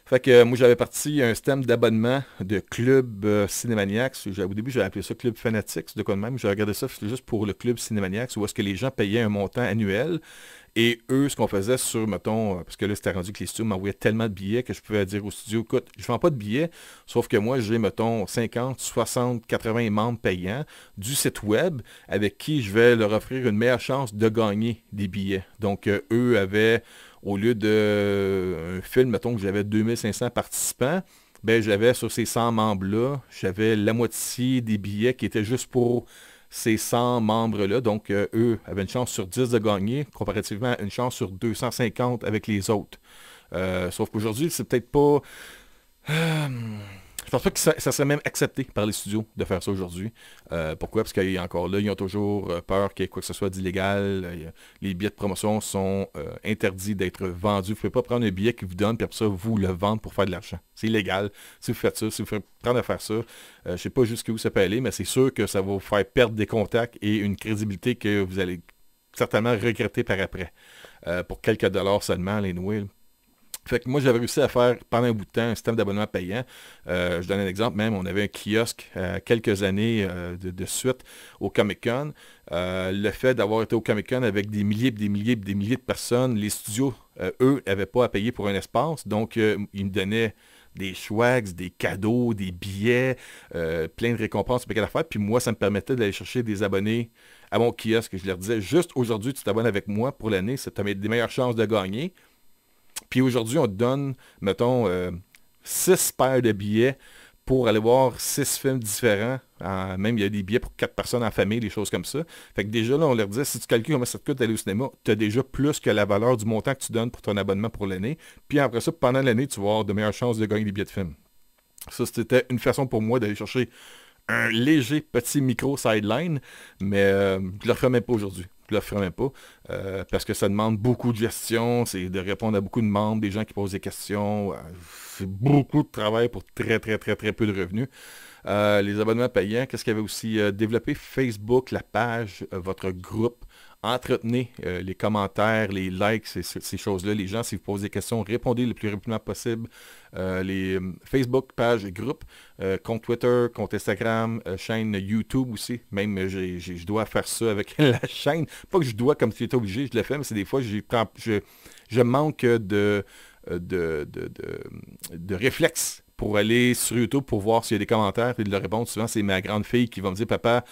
Speaker 1: Fait que euh, moi, j'avais parti un système d'abonnement de Club cinémaniax. Au début, j'avais appelé ça Club Fanatics, de quoi de même. J'ai regardé ça juste pour le Club Cinémaniacs, où est-ce que les gens payaient un montant annuel et eux, ce qu'on faisait sur, mettons, euh, parce que là, c'était rendu que les studios m'envoyaient tellement de billets que je pouvais dire au studio, écoute, je ne vends pas de billets, sauf que moi, j'ai, mettons, 50, 60, 80 membres payants du site web avec qui je vais leur offrir une meilleure chance de gagner des billets. Donc, euh, eux avaient, au lieu d'un euh, film, mettons, que j'avais 2500 participants, ben, j'avais sur ces 100 membres-là, j'avais la moitié des billets qui étaient juste pour ces 100 membres-là. Donc, euh, eux avaient une chance sur 10 de gagner, comparativement à une chance sur 250 avec les autres. Euh, sauf qu'aujourd'hui, c'est peut-être pas... Euh, je pense pas que ça, serait même accepté par les studios de faire ça aujourd'hui. Euh, pourquoi? Parce qu'ils encore là, ils ont toujours euh, peur qu'il y ait quoi que ce soit d'illégal. Euh, les billets de promotion sont interdits d'être vendus. Vous ne pouvez pas prendre un billet qu'ils vous donnent puis après ça, vous le vendre pour faire de l'argent. C'est illégal. Si vous faites ça, si vous faites prendre à faire ça, je ne sais pas jusqu'où ça peut aller, mais c'est sûr que ça va vous faire perdre des contacts et une crédibilité que vous allez certainement regretter par après. pour quelques dollars seulement, les nouilles fait que moi, j'avais réussi à faire pendant un bout de temps un système d'abonnement payant. Euh, je donne un exemple même, on avait un kiosque euh, quelques années euh, de, suite au Comic-Con. le fait d'avoir été au Comic-Con avec des milliers, des milliers, des milliers de personnes, les studios, eux, n'avaient pas à payer pour un espace. Donc, ils me donnaient des schwags, des cadeaux, des billets, plein de récompenses, la Puis moi, ça me permettait d'aller chercher des abonnés à mon kiosque. Je leur disais, juste aujourd'hui, tu t'abonnes avec moi pour l'année, ça met des meilleures chances de gagner. Puis aujourd'hui, on te donne, mettons, euh, six paires de billets pour aller voir six films différents. Euh, même il y a des billets pour quatre personnes en famille, des choses comme ça. Fait que déjà là, on leur dit, si tu calcules combien ça te coûte d'aller au cinéma, tu as déjà plus que la valeur du montant que tu donnes pour ton abonnement pour l'année. Puis après ça, pendant l'année, tu vas avoir de meilleures chances de gagner des billets de film. Ça, c'était une façon pour moi d'aller chercher un léger petit micro sideline, mais euh, je ne le refais même pas aujourd'hui ne le pas euh, parce que ça demande beaucoup de gestion, c'est de répondre à beaucoup de membres, des gens qui posent des questions. Euh, c'est beaucoup de travail pour très, très, très, très peu de revenus. Euh, les abonnements payants, qu'est-ce qu'il y avait aussi développé Facebook, la page, votre groupe entretenez les commentaires, les likes, ces, ces choses-là. Les gens, si vous posez des questions, répondez le plus rapidement possible. Euh, les euh, Facebook, pages et groupes, euh, compte Twitter, compte Instagram, chaîne YouTube aussi. Même, je dois faire ça avec la chaîne. Pas que je dois, comme si j'étais obligé, je le fais, mais c'est des fois, je, je manque de, de, de, réflexe pour aller sur YouTube pour voir s'il y a des commentaires et de leur répondre. Souvent, c'est ma grande fille qui va me dire, papa,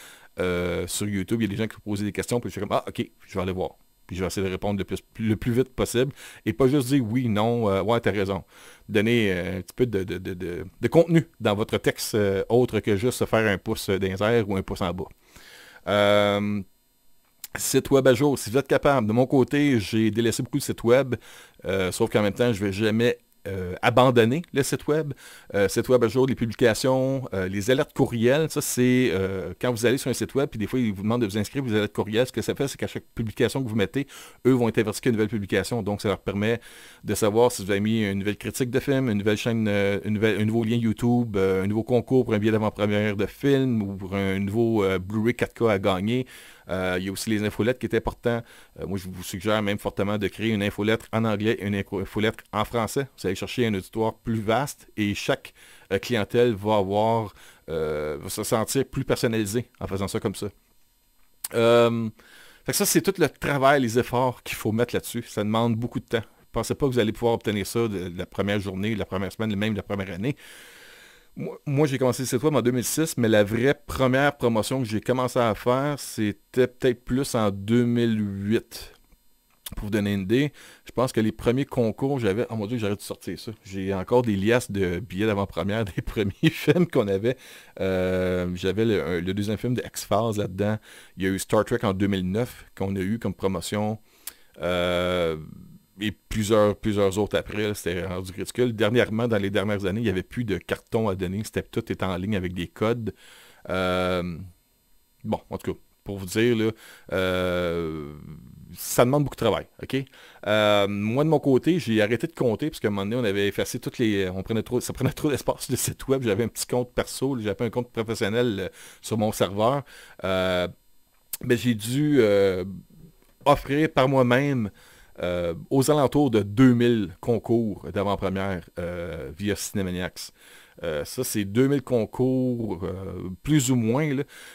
Speaker 1: sur YouTube, il y a des gens qui posent des questions, puis je suis comme, ah, ok, je vais aller voir. Puis je vais essayer de répondre le plus, le plus vite possible. Et pas juste dire oui, non, ouais euh, ouais, t'as raison. Donner euh, un petit peu de, contenu dans votre texte euh, autre que juste faire un pouce d'un air ou un pouce en bas. Site web à jour, si vous êtes capable. De mon côté, j'ai délaissé beaucoup de sites web, sauf qu'en même temps, je vais jamais euh, abandonner le site web. Euh, site web à jour, les publications, euh, les alertes courriels, ça c'est quand vous allez sur un site web, puis des fois ils vous demandent de vous inscrire vous alertes courriel. ce que ça fait, c'est qu'à chaque publication que vous mettez, eux vont être avertis une nouvelle publication. Donc ça leur permet de savoir si vous avez mis une nouvelle critique de film, une nouvelle chaîne, un nouveau lien YouTube, un nouveau concours pour un billet d'avant-première de film ou pour un nouveau Blu-ray 4K à gagner. Euh, il y a aussi les infolettes qui est importantes. Euh, moi, je vous suggère même fortement de créer une infolettre en anglais et une infolettre en français. Vous allez chercher un auditoire plus vaste et chaque euh, clientèle va avoir, va se sentir plus personnalisée en faisant ça comme ça. ça, c'est tout le travail, les efforts qu'il faut mettre là-dessus. Ça demande beaucoup de temps. Ne Pensez pas que vous allez pouvoir obtenir ça la première journée, la première semaine, même la première année moi, j'ai commencé cette fois en 2006, mais la vraie première promotion que j'ai commencé à faire, c'était peut-être plus en 2008. Pour vous donner une idée, je pense que les premiers concours, j'avais... Oh mon Dieu, j'arrête de sortir ça. J'ai encore des liasses de billets d'avant-première des premiers films qu'on avait. Euh, j'avais le, deuxième film de X-Files là-dedans. Il y a eu Star Trek en 2009 qu'on a eu comme promotion. Euh, et plusieurs, plusieurs autres après, c'était du ridicule. Dernièrement, dans les dernières années, il n'y avait plus de carton à donner. C'était tout est en ligne avec des codes. Euh, bon, en tout cas, pour vous dire, euh, ça demande beaucoup de travail. OK? Euh, moi, de mon côté, j'ai arrêté de compter parce qu'à un moment donné, on avait effacé toutes les. On prenait trop, ça prenait trop d'espace de site web. J'avais un petit compte perso, j'avais un compte professionnel sur mon serveur. mais j'ai dû offrir par moi-même euh, aux alentours de 2000 concours d'avant-première euh, via Cinemaniacs. Euh, ça, c'est 2000 concours, plus ou moins,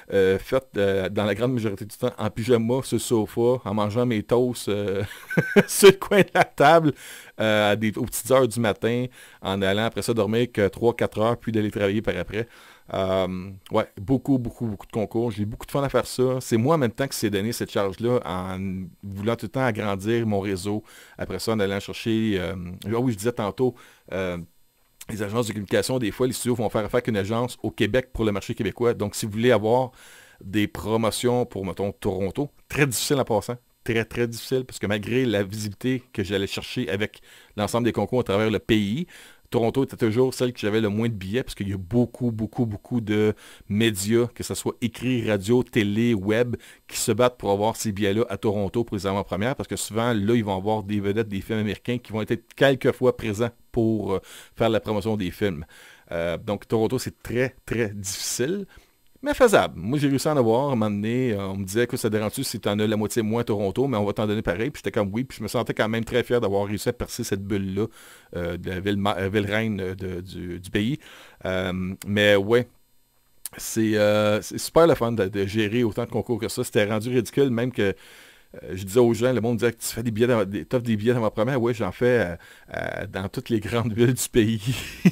Speaker 1: fait faits dans la grande majorité du temps en pyjama, sur le sofa, en mangeant mes toasts sur le coin de la table, aux petites heures du matin, en allant après ça dormir que 3-4 heures, puis d'aller travailler par après. Euh, ouais, beaucoup, beaucoup, beaucoup de concours. J'ai beaucoup de fun à faire ça. C'est moi en même temps qui s'est donné cette charge-là en voulant tout le temps agrandir mon réseau. Après ça, en allant chercher, euh, ah oui, je disais tantôt, euh, les agences de communication, des fois, les studios vont faire affaire qu'une agence au Québec pour le marché québécois. Donc, si vous voulez avoir des promotions pour, mettons, Toronto, très difficile en passant. Très, très difficile, parce que malgré la visibilité que j'allais chercher avec l'ensemble des concours à travers le pays, Toronto était toujours celle qui avait le moins de billets, parce qu'il y a beaucoup, beaucoup, beaucoup de médias, que ce soit écrit, radio, télé, web, qui se battent pour avoir ces billets-là à Toronto pour les avant-premières, parce que souvent, là, ils vont avoir des vedettes des films américains qui vont être quelquefois présents pour euh, faire la promotion des films. Euh, donc, Toronto, c'est très, très difficile mais faisable. Moi, j'ai réussi à en avoir. À un moment donné, euh, on me disait que ça dérange si tu en as la moitié moins Toronto, mais on va t'en donner pareil. Puis j'étais comme oui. Puis je me sentais quand même très fier d'avoir réussi à percer cette bulle-là euh, de la ville, euh, reine du, pays. mais ouais, c'est super le fun de, gérer autant de concours que ça. C'était rendu ridicule, même que euh, je disais aux gens, le monde disait que tu fais des billets, dans, des, offres des billets ma première Oui, j'en fais euh, euh, dans toutes les grandes villes du pays.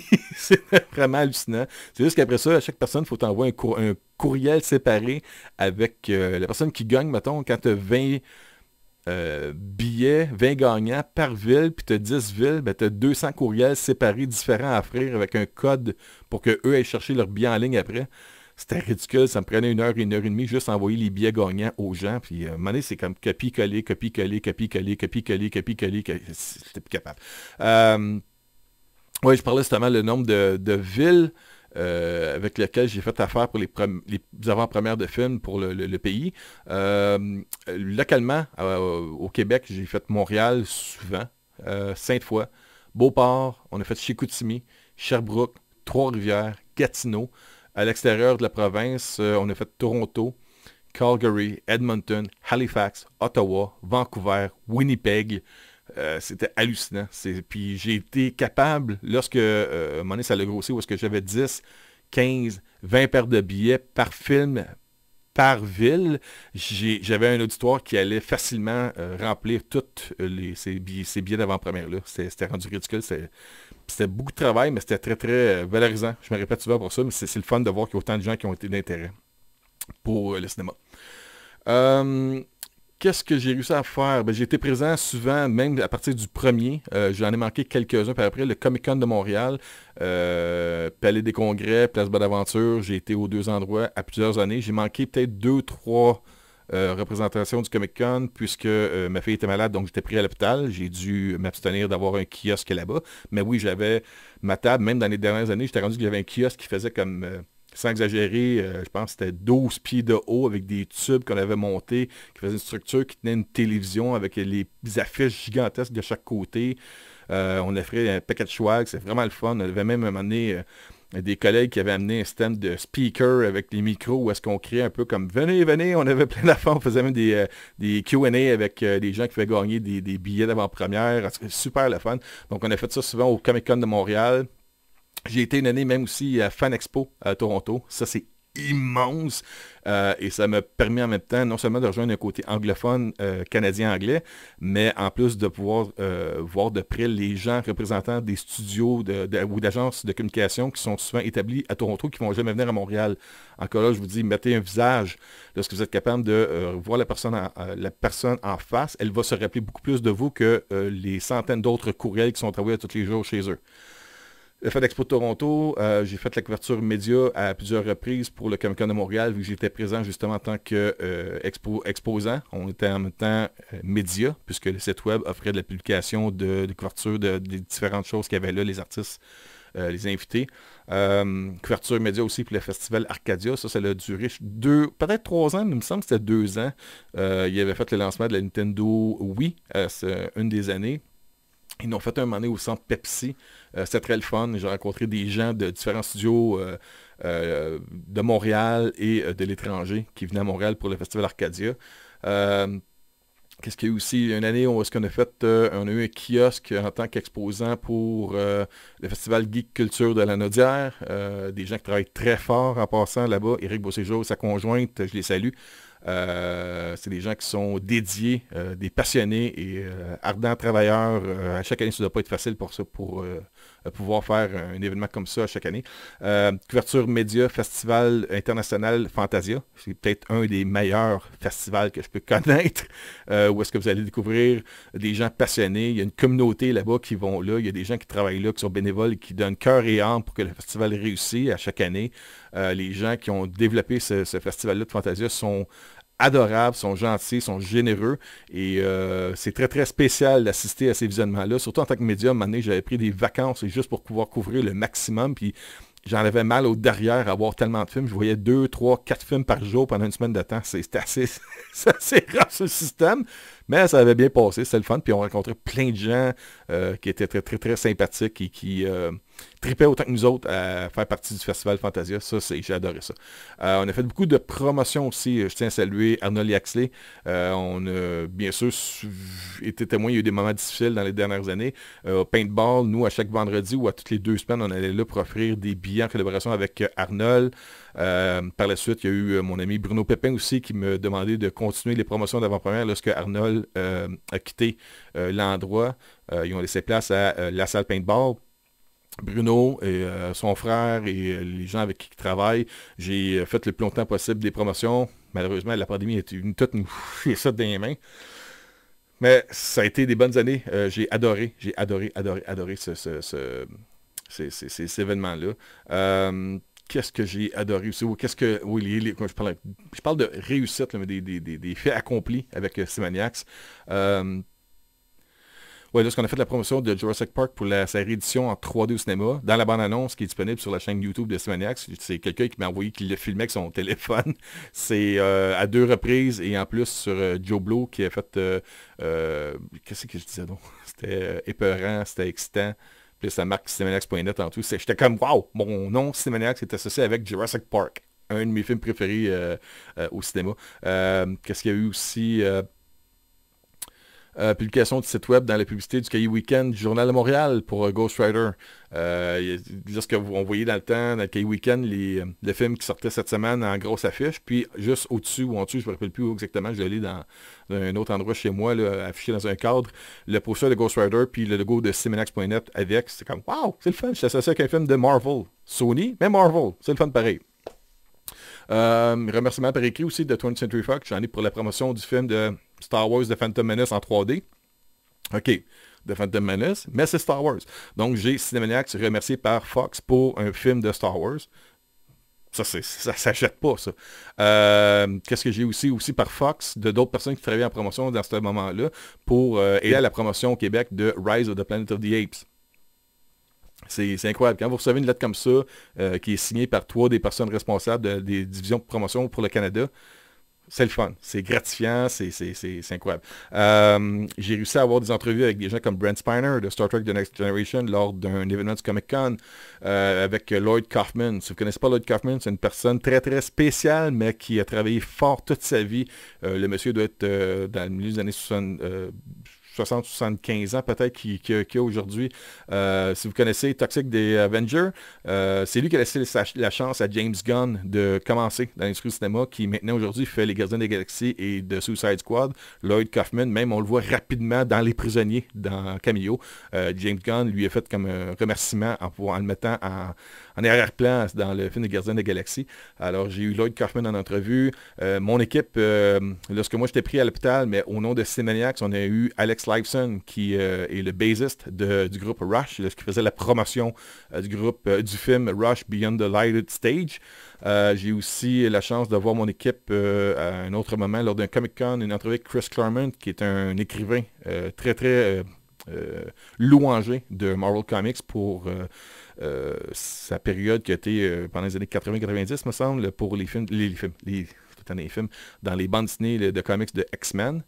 Speaker 1: c'est vraiment hallucinant. C'est juste qu'après ça, à chaque personne, il faut t'envoyer un, courriel séparé avec la personne qui gagne, mettons, quand tu as 20 billets, 20 gagnants par ville, puis tu as 10 villes, tu as 200 courriels séparés différents à offrir avec un code pour qu'eux aillent chercher leurs billets en ligne après. C'était ridicule, ça me prenait une heure, une heure et demie juste à envoyer les billets gagnants aux gens. Puis, euh, c'est comme copier-coller, copier-coller, copier-coller, copier-coller, copier-coller. J'étais plus capable. Euh, oui, je parlais justement le nombre de, villes. Euh, avec lesquelles j'ai fait affaire pour les, les avant-premières de films pour le, pays. Euh, localement, au Québec, j'ai fait Montréal souvent, Sainte-Foy, Beauport, on a fait Chicoutimi, Sherbrooke, Trois-Rivières, Gatineau à l'extérieur de la province, euh, on a fait Toronto, Calgary, Edmonton, Halifax, Ottawa, Vancouver, Winnipeg. Euh, c'était hallucinant. Puis j'ai été capable, lorsque, euh, à un ça grossi, où ce que j'avais 10, 15, 20 paires de billets par film, par ville, j'avais un auditoire qui allait facilement euh, remplir toutes euh, les, ces billets, ces davant première C'était rendu ridicule. C'était beaucoup de travail, mais c'était très, très euh, valorisant. Je me répète souvent pour ça, mais c'est le fun de voir qu'il y a autant de gens qui ont été d'intérêt pour le cinéma. Qu'est-ce que j'ai réussi à faire? Ben, j'ai été présent souvent, même à partir du premier. Euh, j'en ai manqué quelques-uns par après. Le Comic-Con de Montréal, euh, Palais des Congrès, Place Bonaventure. J'ai été aux deux endroits à plusieurs années. J'ai manqué peut-être deux, trois euh, représentations du Comic-Con puisque ma fille était malade, donc j'étais pris à l'hôpital. J'ai dû m'abstenir d'avoir un kiosque là-bas. Mais oui, j'avais ma table. Même dans les dernières années, j'étais rendu que j'avais un kiosque qui faisait comme sans exagérer, euh, je pense que c'était 12 pieds de haut avec des tubes qu'on avait montés, qui faisaient une structure qui tenait une télévision avec les affiches gigantesques de chaque côté. Euh, on a fait un paquet de choix, c'est vraiment le fun. On avait même amené euh, des collègues qui avaient amené un stand de speaker avec les micros où est-ce qu'on criait un peu comme venez, venez, on avait plein d'affaires, on faisait même des, QA avec des gens qui faisaient gagner des, billets d'avant-première. C'était Super le fun. Donc on a fait ça souvent au Comic Con de Montréal. J'ai été une année même aussi à euh, Fan Expo à Toronto. Ça, c'est immense euh, et ça m'a permis en même temps non seulement de rejoindre un côté anglophone euh, canadien-anglais, mais en plus de pouvoir voir de près les gens représentant des studios ou d'agences de communication qui sont souvent établis à Toronto, qui ne vont jamais venir à Montréal. Encore là, je vous dis, mettez un visage lorsque vous êtes capable de voir la personne, en, la personne en face. Elle va se rappeler beaucoup plus de vous que les centaines d'autres courriels qui sont travaillés tous les jours chez eux. Le fait Toronto, euh, j'ai fait la couverture média à plusieurs reprises pour le Comic Con de Montréal, vu que j'étais présent justement en tant qu'exposant. Euh, On était en même temps euh, média, puisque le site web offrait de la publication de, couverture de, des différentes choses qu'il y là, les artistes, les invités. couverture média aussi pour le festival Arcadia, ça, ça a duré deux, peut-être trois ans, mais il me semble que c'était deux ans. il avait fait le lancement de la Nintendo Wii, c'est une des années. Ils nous ont fait un mané au centre Pepsi. Euh, c'était très le fun. J'ai rencontré des gens de différents studios euh, euh, de Montréal et de l'étranger qui venaient à Montréal pour le Festival Arcadia. Qu'est-ce qu'il y a eu aussi Une année, on, ce qu'on a fait, on a eu un kiosque en tant qu'exposant pour le Festival Geek Culture de la Nodière. des gens qui travaillent très fort en passant là-bas. Éric Bosséjo, sa conjointe, je les salue. Euh, c'est des gens qui sont dédiés, euh, des passionnés et euh, ardents travailleurs. à chaque année, ça ne doit pas être facile pour ça, pour pouvoir faire un, événement comme ça chaque année. Euh, couverture média, festival international Fantasia. C'est peut-être un des meilleurs festivals que je peux connaître, euh, où est-ce que vous allez découvrir des gens passionnés. Il y a une communauté là-bas qui vont là. Il y a des gens qui travaillent là, qui sont bénévoles, qui donnent cœur et âme pour que le festival réussisse à chaque année. Euh, les gens qui ont développé ce festival-là de Fantasia sont adorables, sont gentils, sont généreux. Et euh, c'est très, très spécial d'assister à ces visionnements-là. Surtout en tant que médium, année, j'avais pris des vacances juste pour pouvoir couvrir le maximum. Puis j'en avais mal au derrière à voir tellement de films. Je voyais deux, trois, quatre films par jour pendant une semaine de temps. C'est assez, assez, rare ce système. Mais ça avait bien passé, c'était le fun. Puis on rencontrait plein de gens euh, qui étaient très, très, très sympathiques et qui euh, tripaient autant que nous autres à faire partie du Festival Fantasia. Ça, j'ai adoré ça. Euh, on a fait beaucoup de promotions aussi. Euh, je tiens à saluer Arnold Yaxley. on a bien sûr été témoin, il y a eu des moments difficiles dans les dernières années. Au paintball, nous, à chaque vendredi ou à toutes les deux semaines, on allait là pour offrir des billets en collaboration avec Arnold. Euh, par la suite, il y a eu euh, mon ami Bruno Pépin aussi qui me demandait de continuer les promotions d'avant-première lorsque Arnold euh, a quitté l'endroit. ils ont laissé place à la salle paintball Bruno et son frère et les gens avec qui il travaille, j'ai fait le plus longtemps possible des promotions. Malheureusement, la pandémie est une toute nous et ça dans les mains. Mais ça a été des bonnes années. j'ai adoré, j'ai adoré, adoré, adoré ce, ce, ces événements-là qu'est-ce que j'ai adoré aussi, ou qu'est-ce que, oui, je, parle, je, parle, de réussite, des, faits accomplis avec euh, Simaniacs. Euh, oui, lorsqu'on a fait la promotion de Jurassic Park pour la, sa réédition en 3D au cinéma, dans la bande-annonce qui est disponible sur la chaîne YouTube de Simaniacs, c'est quelqu'un qui m'a envoyé qu'il le filmait avec son téléphone. C'est euh, à deux reprises et en plus sur Joe Blow qui a fait... Qu'est-ce que je disais donc C'était épeurant, c'était excitant. Puis ça marque Cinemaniacs.net en tout. J'étais comme, waouh, mon nom Cinemaniacs est associé avec Jurassic Park, un de mes films préférés euh, euh, au cinéma. Euh, qu'est-ce qu'il y a eu aussi euh, publication du site web dans la publicité du cahier Weekend du Journal de Montréal pour euh, Ghost Rider. Euh, lorsque vous, on dans le temps, dans le cahier Weekend, les, euh, le film qui sortaient cette semaine en grosse affiche, puis juste au-dessus ou en dessous, je me rappelle plus exactement, je l'ai dans, dans, un autre endroit chez moi, affiché dans un cadre, le poster de Ghost Rider, puis le logo de Simenax.net avec, c'est comme, wow, c'est le fun, je associé avec un film de Marvel. Sony, mais Marvel, c'est le fun pareil. Remerciement euh, remerciements par écrit aussi de 20 Century Fox. J'en ai pour la promotion du film de Star Wars The Phantom Menace en 3D. OK. The Phantom Menace, mais c'est Star Wars. Donc j'ai Cinemaniacs remercié par Fox pour un film de Star Wars. Ça, ça, s'achète pas, ça. Euh, qu'est-ce que j'ai aussi, aussi par Fox, de d'autres personnes qui travaillent en promotion dans ce moment-là, pour euh, aider à la promotion au Québec de Rise of the Planet of the Apes. C'est incroyable. Quand vous recevez une lettre comme ça, euh, qui est signée par trois des personnes responsables des divisions de promotion pour le Canada, c'est le fun. C'est gratifiant. C'est incroyable. Euh, j'ai réussi à avoir des entrevues avec des gens comme Brent Spiner de Star Trek The Next Generation lors d'un événement du Comic Con euh, avec Lloyd Kaufman. Si vous ne connaissez pas Lloyd Kaufman, c'est une personne très, très spéciale, mais qui a travaillé fort toute sa vie. le monsieur doit être dans les années 60. 70 75 ans peut-être qu'il a aujourd'hui. Euh, si vous connaissez Toxic des Avengers, euh, c'est lui qui a laissé la chance à James Gunn de commencer dans l'industrie du cinéma, qui maintenant aujourd'hui fait Les Gardiens des Galaxies et de Suicide Squad. Lloyd Kaufman, même on le voit rapidement dans Les Prisonniers, dans Camillo. Euh, James Gunn lui a fait comme un remerciement en, en le mettant à en arrière-plan dans le film des Gardiens de la Galaxie. Alors, j'ai eu Lloyd Kaufman en entrevue. Euh, mon équipe, euh, lorsque moi j'étais pris à l'hôpital, mais au nom de Cinémaniacs, on a eu Alex Lifeson, qui euh, est le bassiste du groupe Rush, qui faisait la promotion du groupe du film Rush Beyond the Lighted Stage. j'ai aussi la chance de voir mon équipe à un autre moment lors d'un Comic Con, une entrevue avec Chris Claremont, qui est un écrivain très très louangé de Marvel Comics pour euh, sa période qui a été euh, pendant les années 80-90, me semble, pour les films, les, films, les, films, dans les bandes dessinées de comics de X-Men.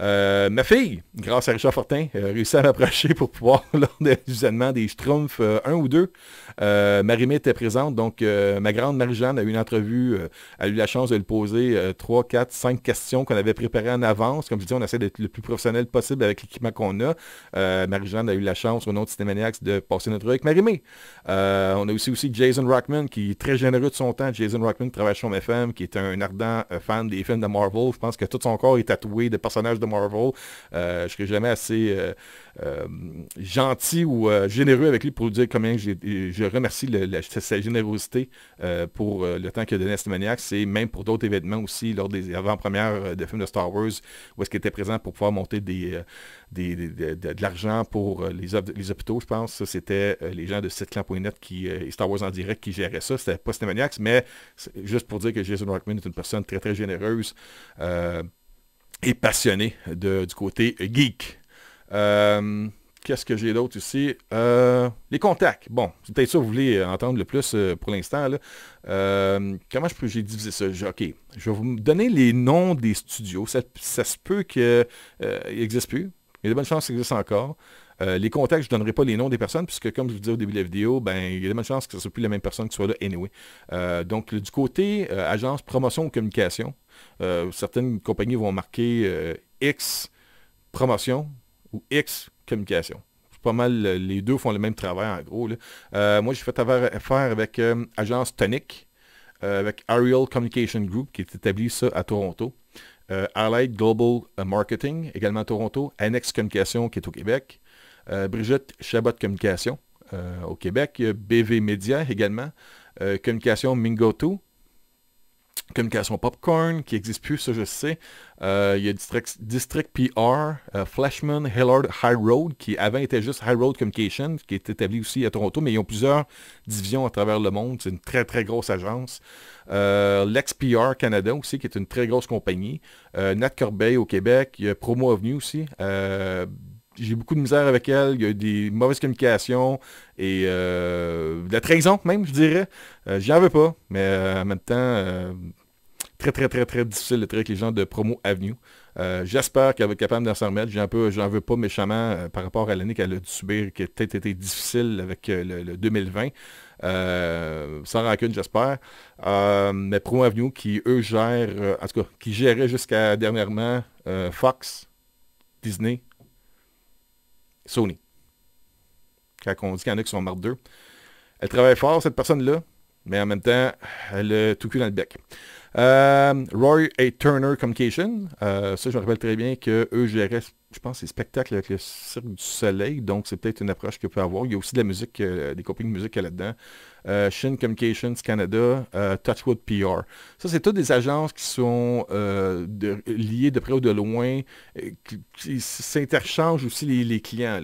Speaker 1: Euh, ma fille, grâce à Richard Fortin, a euh, réussi à m'approcher pour pouvoir, lors de des Schtroumpfs 1 euh, ou deux marie Marimé était présente. Donc, ma grande Marie-Jeanne a eu une entrevue. a eu la chance de lui poser 3, 4, 5 questions qu'on avait préparées en avance. Comme je dis, on essaie d'être le plus professionnel possible avec l'équipement qu'on a. Marie-Jeanne a eu la chance, au nom de Cinémaniacs, de passer notre avec Marimé. on a aussi, aussi Jason Rockman, qui est très généreux de son temps. Jason Rockman travaille sur FM, qui est un ardent fan des films de Marvel. Je pense que tout son corps est tatoué de personnages de Marvel. Euh, je serai jamais assez euh, euh, gentil ou généreux avec lui pour dire combien je remercie sa générosité pour le temps qu'il a donné à C'est même pour d'autres événements aussi, lors des avant-premières de films de Star Wars, où est-ce qu'il était présent pour pouvoir monter des, de, l'argent pour les, hôpitaux, je pense. C'était les gens de 7 qui, et Star Wars en direct qui géraient ça. C'était pas Cinémaniacs, mais juste pour dire que Jason Rockman est une personne très, très généreuse et passionné du côté geek. Euh, qu'est-ce que j'ai d'autre ici? Euh, les contacts. Bon, c'est peut-être ça que vous voulez euh, entendre le plus pour l'instant. comment je peux j'ai divisé ça? Je, OK. Je vais vous donner les noms des studios. Ça, ça se peut qu'ils n'existent plus. Il y a de bonnes chances qu'il existe encore. Euh, les contacts, je ne donnerai pas les noms des personnes, puisque comme je vous disais au début de la vidéo, ben, il y a de bonnes chances que ce ne soit plus la même personne qui soit là anyway. Euh, donc, du côté euh, agence promotion ou communication, certaines compagnies vont marquer X promotion ou X communication. Pas mal, les deux font le même travail en gros. moi, j'ai fait affaire avec Agence Tonic, avec Ariel Communication Group, qui est établie ça à Toronto. Euh, Allied Global Marketing, également à Toronto, Annex Communication qui est au Québec, euh, Brigitte Chabot Communication euh, au Québec, BV Média également, Communication Mingo2, Communication Popcorn, qui n'existe plus, ça je sais. Euh, il y a District, District PR, euh, Flashman, Hillard High Road, qui avant était juste High Road Communication, qui est établi aussi à Toronto, mais ils ont plusieurs divisions à travers le monde. C'est une très, très grosse agence. Euh, L'Ex-PR Canada aussi, qui est une très grosse compagnie. Nat Corbeil au Québec. Il y a Promo Avenue aussi j'ai beaucoup de misère avec elle. Il y a des mauvaises communications et euh, de la trahison même, je dirais. J'en veux pas, mais en même temps, très, très, très, très difficile le avec les gens de Promo Avenue. Euh, j'espère qu'elle va être capable d'en s'en remettre. J'en veux pas méchamment euh, par rapport à l'année qu'elle a dû subir, qui a peut-être été difficile avec euh, le, 2020. sans rancune, j'espère. mais Promo Avenue, qui eux gèrent, en tout cas, qui gérait jusqu'à dernièrement Fox, Disney, Sony. Quand on dit qu'il y en a qui sont morts d'eux. Elle travaille fort, cette personne-là, mais en même temps, elle a tout cul dans le bec. Euh, Roy A. Turner Communication. Euh, ça, je me rappelle très bien qu'eux géraient, je pense, les spectacles avec le Cirque du Soleil. Donc, c'est peut-être une approche que peut avoir. Il y a aussi de la musique, euh, des copines de musique là-dedans. Shin Communications Canada, Touchwood PR. Ça, c'est toutes des agences qui sont liées de près ou de loin, qui, s'interchangent aussi les, clients.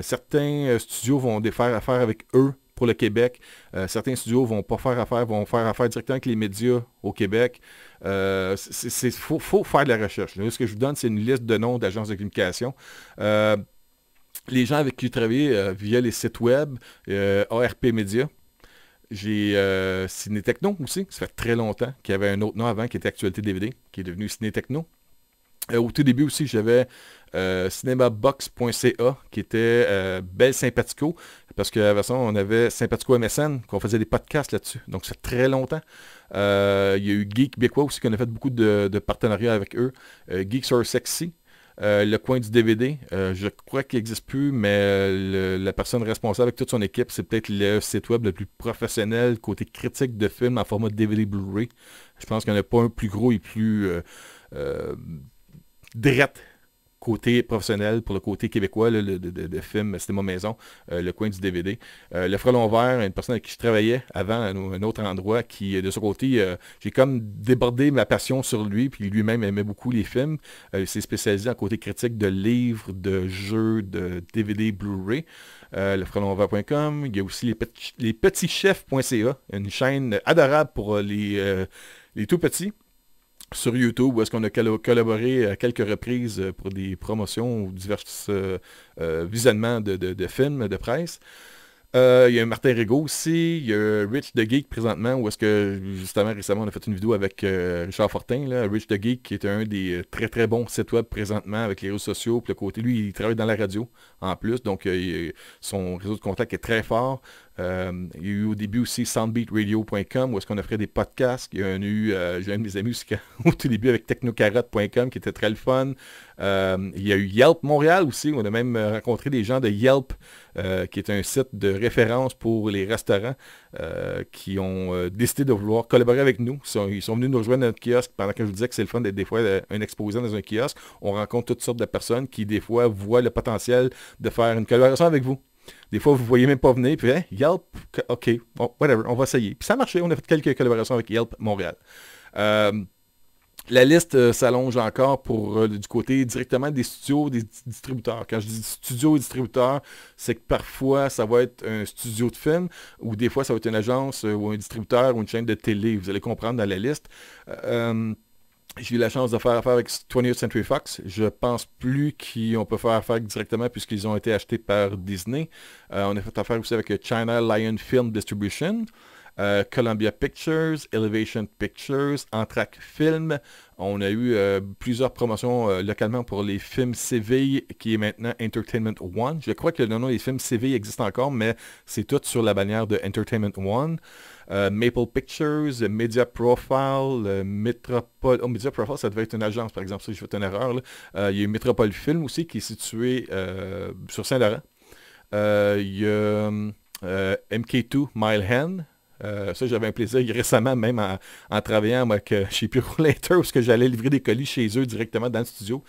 Speaker 1: certains studios vont faire affaire avec eux pour le Québec. Euh, certains studios vont pas faire affaire, vont faire affaire directement avec les médias au Québec. Euh, c'est faut, faire de la recherche. ce que je vous donne, c'est une liste de noms d'agences de communication. Euh, les gens avec qui j'ai travaillé via les sites web, ARP Media, j'ai euh, Techno aussi, ça fait très longtemps, qu'il y avait un autre nom avant, qui était Actualité DVD, qui est devenu Cinétechno. Techno. au tout début aussi, j'avais euh, cinémabox.ca, qui était Belle Sympathico parce qu'avant ça, on avait Sympathico MSN, qu'on faisait des podcasts là-dessus. Donc, c'est très longtemps. Euh, il y a eu Geek Québécois aussi, qu'on a fait beaucoup de, partenariats avec eux. Euh, Geeks Are Sexy. Euh, le coin du DVD, je crois qu'il n'existe plus, mais la personne responsable avec toute son équipe, c'est peut-être le site web le plus professionnel côté critique de films en format DVD Blu-ray. Je pense qu'il n'y en a pas un plus gros et plus direct côté professionnel, pour le côté québécois, le, de, films c'était ma Maison, euh, le coin du DVD. Euh, le Frelon Vert, une personne avec qui je travaillais avant, un autre endroit, qui, euh, de ce côté, j'ai comme débordé ma passion sur lui, puis lui-même aimait beaucoup les films. il s'est spécialisé en côté critique de livres, de jeux, de DVD, Blu-ray. le frelonvert.com, il y a aussi les, petits chefs.ca une chaîne adorable pour les, les tout petits sur YouTube où est-ce qu'on a collaboré à quelques reprises euh, pour des promotions ou divers euh, euh, visionnements de, films, de presse. il y a Martin Rigaud aussi, il y a Rich the Geek présentement, où est-ce que justement récemment on a fait une vidéo avec Richard Fortin, là, Rich the Geek qui est un des très très bons sites web présentement avec les réseaux sociaux, puis le côté, lui il travaille dans la radio en plus, donc son réseau de contact est très fort. Euh, il y a eu au début aussi soundbeatradio.com où est-ce qu'on offrait des podcasts. Il y a eu, j'aime euh, j'ai un de mes amis au tout début avec technocarotte.com qui était très le fun. Euh, il y a eu Yelp Montréal aussi. On a même rencontré des gens de Yelp, qui est un site de référence pour les restaurants qui ont décidé de vouloir collaborer avec nous. Ils sont, venus nous rejoindre dans notre kiosque pendant que je vous disais que c'est le fun d'être des fois un exposant dans un kiosque. On rencontre toutes sortes de personnes qui des fois voient le potentiel de faire une collaboration avec vous. Des fois, vous ne voyez même pas venir, puis hein, Yelp, OK, bon, whatever, on va essayer. Puis ça a marché, on a fait quelques collaborations avec Yelp Montréal. Euh, la liste euh, s'allonge encore pour euh, du côté directement des studios, des distributeurs. Quand je dis studio et distributeur, c'est que parfois ça va être un studio de film ou des fois ça va être une agence ou un distributeur ou une chaîne de télé. Vous allez comprendre dans la liste j'ai eu la chance de faire affaire avec 20th Century Fox. Je pense plus qu'on peut faire affaire directement puisqu'ils ont été achetés par Disney. Euh, on a fait affaire aussi avec China Lion Film Distribution, euh, Columbia Pictures, Elevation Pictures, Antrac Film. On a eu euh, plusieurs promotions localement pour les films CV qui est maintenant Entertainment One. Je crois que le nom des films CV existe encore, mais c'est tout sur la bannière de Entertainment One. Euh, Maple Pictures, Media Profile, euh, Métropole. Oh, Media Profile, ça devait être une agence, par exemple, si je fais une erreur. Euh, il y a Métropole Film aussi, qui est situé sur Saint-Laurent. il y a MK2, Mile Hand, euh, ça, j'avais un plaisir récemment, même en, travaillant moi, que, chez Pure Later, parce que j'allais livrer des colis chez eux directement dans le studio.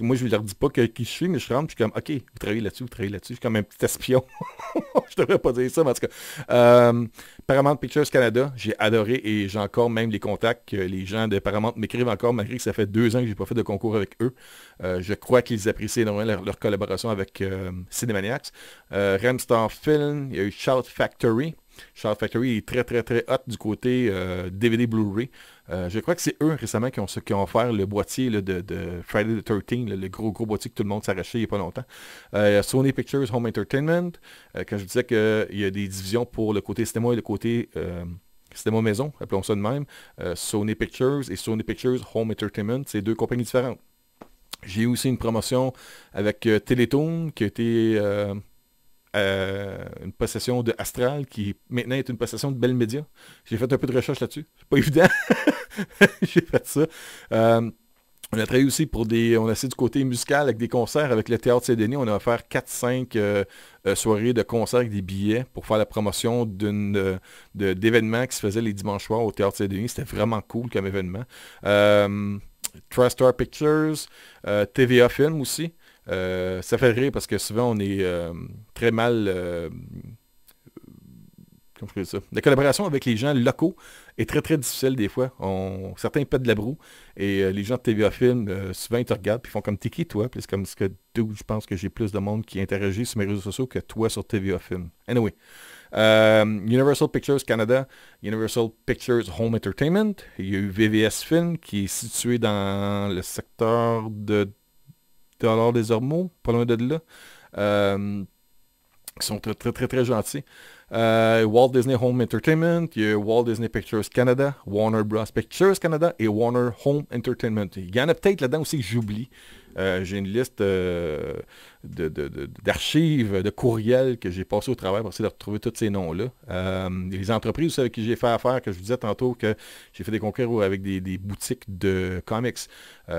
Speaker 1: moi, je ne leur dis pas qui je suis, mais je rentre, je suis comme, OK, vous travaillez là-dessus, vous travaillez là-dessus. Je suis comme un petit espion. je ne devrais pas dire ça, mais en tout cas. Euh, Paramount Pictures Canada, j'ai adoré et j'ai encore même les contacts. Les gens de Paramount m'écrivent encore, malgré que ça fait deux ans que je n'ai pas fait de concours avec eux. Euh, je crois qu'ils appréciaient énormément leur, leur collaboration avec Cinemaniacs. Remstar Film, il y a eu Shout Factory. Shout Factory est très, très, très hot du côté DVD euh, Blu-ray. Euh, je crois que c'est eux récemment qui ont, qui offert le boîtier de, Friday the 13, le gros, gros boîtier que tout le monde s'arrachait il n'y a pas longtemps. Euh, Sony Pictures Home Entertainment, quand je disais qu'il y a des divisions pour le côté cinéma et le côté cinéma maison, appelons ça de même, Sony Pictures et Sony Pictures Home Entertainment, c'est deux compagnies différentes. J'ai eu aussi une promotion avec Teletoon qui a été euh, une possession de Astral qui maintenant est une possession de belle Media. J'ai fait un peu de recherche là-dessus. C'est pas évident. J'ai fait ça. Euh, on a travaillé aussi pour des... On a essayé du côté musical avec des concerts avec le Théâtre Saint-Denis. On a offert 4-5 euh, soirées de concerts avec des billets pour faire la promotion d'événements qui se faisaient les dimanches soirs au Théâtre Saint-Denis. C'était vraiment cool comme événement. TriStar Pictures, TVA Film aussi. Euh, ça fait rire parce que souvent on est euh, très mal. Euh, la collaboration avec les gens locaux est très très difficile des fois. On, certains pètent de la broue et les gens de TVA Film, souvent ils te regardent puis font comme tiki toi Puis comme ce que je pense que j'ai plus de monde qui interagit sur mes réseaux sociaux que toi sur TVA Film. Anyway. Universal Pictures Canada, Universal Pictures Home Entertainment, il y a eu VVS Film qui est situé dans le secteur de alors des Ormeaux, pas loin de là. Euh, qui sont très, très, très, très gentils. Euh, Walt Disney Home Entertainment, il y Walt Disney Pictures Canada, Warner Bros. Pictures Canada et Warner Home Entertainment. Il y en a peut-être là-dedans aussi que j'oublie. Euh, j'ai une liste euh, d'archives, de, courriels que j'ai passé au travail pour essayer de retrouver tous ces noms-là. Euh, les entreprises avec qui j'ai fait affaire, que je vous disais tantôt que j'ai fait des concours avec des, boutiques de comics.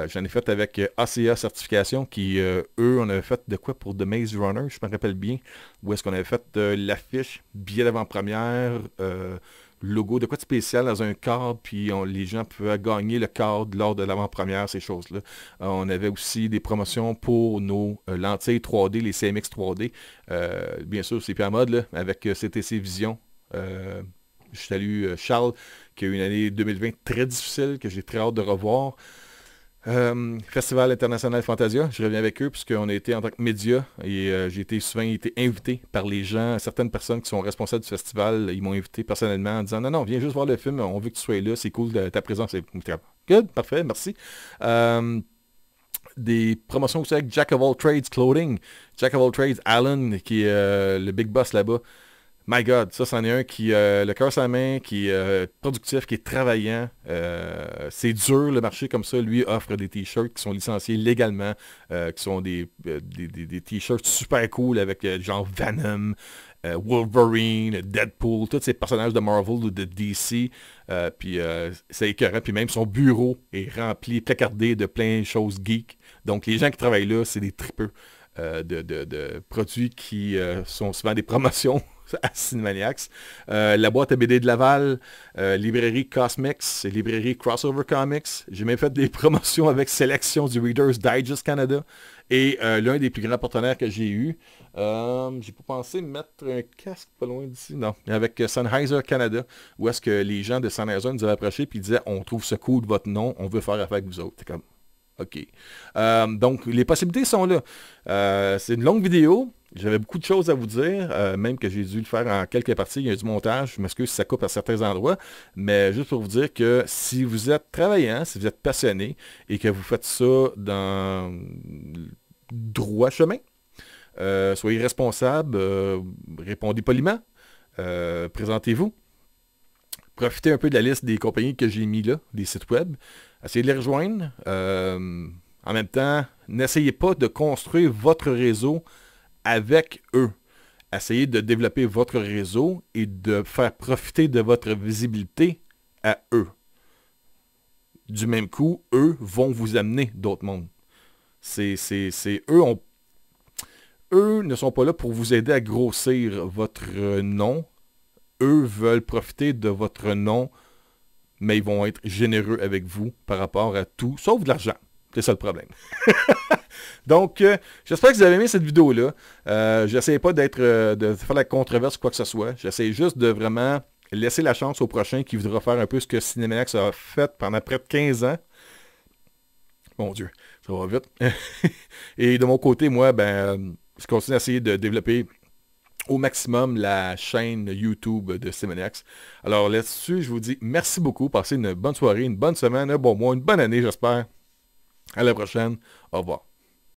Speaker 1: J'en ai fait avec ACA Certification, qui, eux, on avait fait de quoi pour The Maze Runner, je me rappelle bien, où est-ce qu'on avait fait l'affiche, billet d'avant-première, logo, de quoi de spécial dans un cadre, puis les gens pouvaient gagner le cadre lors de l'avant-première, ces choses-là. Euh, on avait aussi des promotions pour nos euh, lentilles 3D, les CMX 3D. Euh, bien sûr, c'est plus mode, là, avec CTC Vision. je salue Charles, qui a eu une année 2020 très difficile, que j'ai très hâte de revoir. Euh, festival International Fantasia, je reviens avec eux puisqu'on a été en tant que média et euh, j'ai été souvent été invité par les gens, certaines personnes qui sont responsables du festival, ils m'ont invité personnellement en disant non, non, viens juste voir le film, on veut que tu sois là, c'est cool, ta présence est good, parfait, merci. Euh, des promotions aussi avec Jack of All Trades Clothing, Jack of All Trades Allen qui est le big boss là-bas. My God, ça, c'en est un qui, a euh, le cœur sa main, qui est euh, productif, qui est travaillant. Euh, c'est dur, le marché comme ça. Lui offre des t-shirts qui sont licenciés légalement, qui sont des, des, t-shirts super cool avec genre Venom, Wolverine, Deadpool, tous ces personnages de Marvel ou de DC. puis c'est écœurant. Puis même son bureau est rempli, placardé de plein de choses geeks. Donc les gens qui travaillent là, c'est des tripeux. Euh, de, produits qui euh, sont souvent des promotions à Cinemaniacs. Euh, la boîte à BD de Laval, librairie Cosmix librairie Crossover Comics. J'ai même fait des promotions avec sélection du Reader's Digest Canada. Et l'un des plus grands partenaires que j'ai eu, j'ai pas pensé mettre un casque pas loin d'ici, non, avec Sennheiser Canada, où est-ce que les gens de Sennheiser nous avaient approché et disaient, on trouve ce coup de votre nom, on veut faire affaire avec vous autres. comme, OK. Euh, donc, les possibilités sont là. Euh, c'est une longue vidéo. J'avais beaucoup de choses à vous dire, euh, même que j'ai dû le faire en quelques parties. Il y a du montage. Je m'excuse si ça coupe à certains endroits. Mais juste pour vous dire que si vous êtes travaillant, si vous êtes passionné et que vous faites ça dans droit chemin, soyez responsable, répondez poliment, présentez-vous. Profitez un peu de la liste des compagnies que j'ai mis là, des sites web. Essayez de les rejoindre. Euh, en même temps, n'essayez pas de construire votre réseau avec eux. Essayez de développer votre réseau et de faire profiter de votre visibilité à eux. Du même coup, eux vont vous amener d'autres mondes. C'est eux eux ne sont pas là pour vous aider à grossir votre nom. Eux veulent profiter de votre nom mais ils vont être généreux avec vous par rapport à tout, sauf de l'argent. C'est ça le problème. Donc, euh, j'espère que vous avez aimé cette vidéo-là. Euh, J'essaie pas d'être euh, de faire la controverse ou quoi que ce soit. J'essaie juste de vraiment laisser la chance au prochain qui voudra faire un peu ce que Cinemax a fait pendant près de 15 ans. Mon Dieu, ça va vite. Et de mon côté, moi, ben, je continue à essayer de développer au maximum la chaîne YouTube de Simonex. Alors là-dessus, je vous dis merci beaucoup. Passez une bonne soirée, une bonne semaine, un bon mois, une bonne année, j'espère. À la prochaine. Au revoir.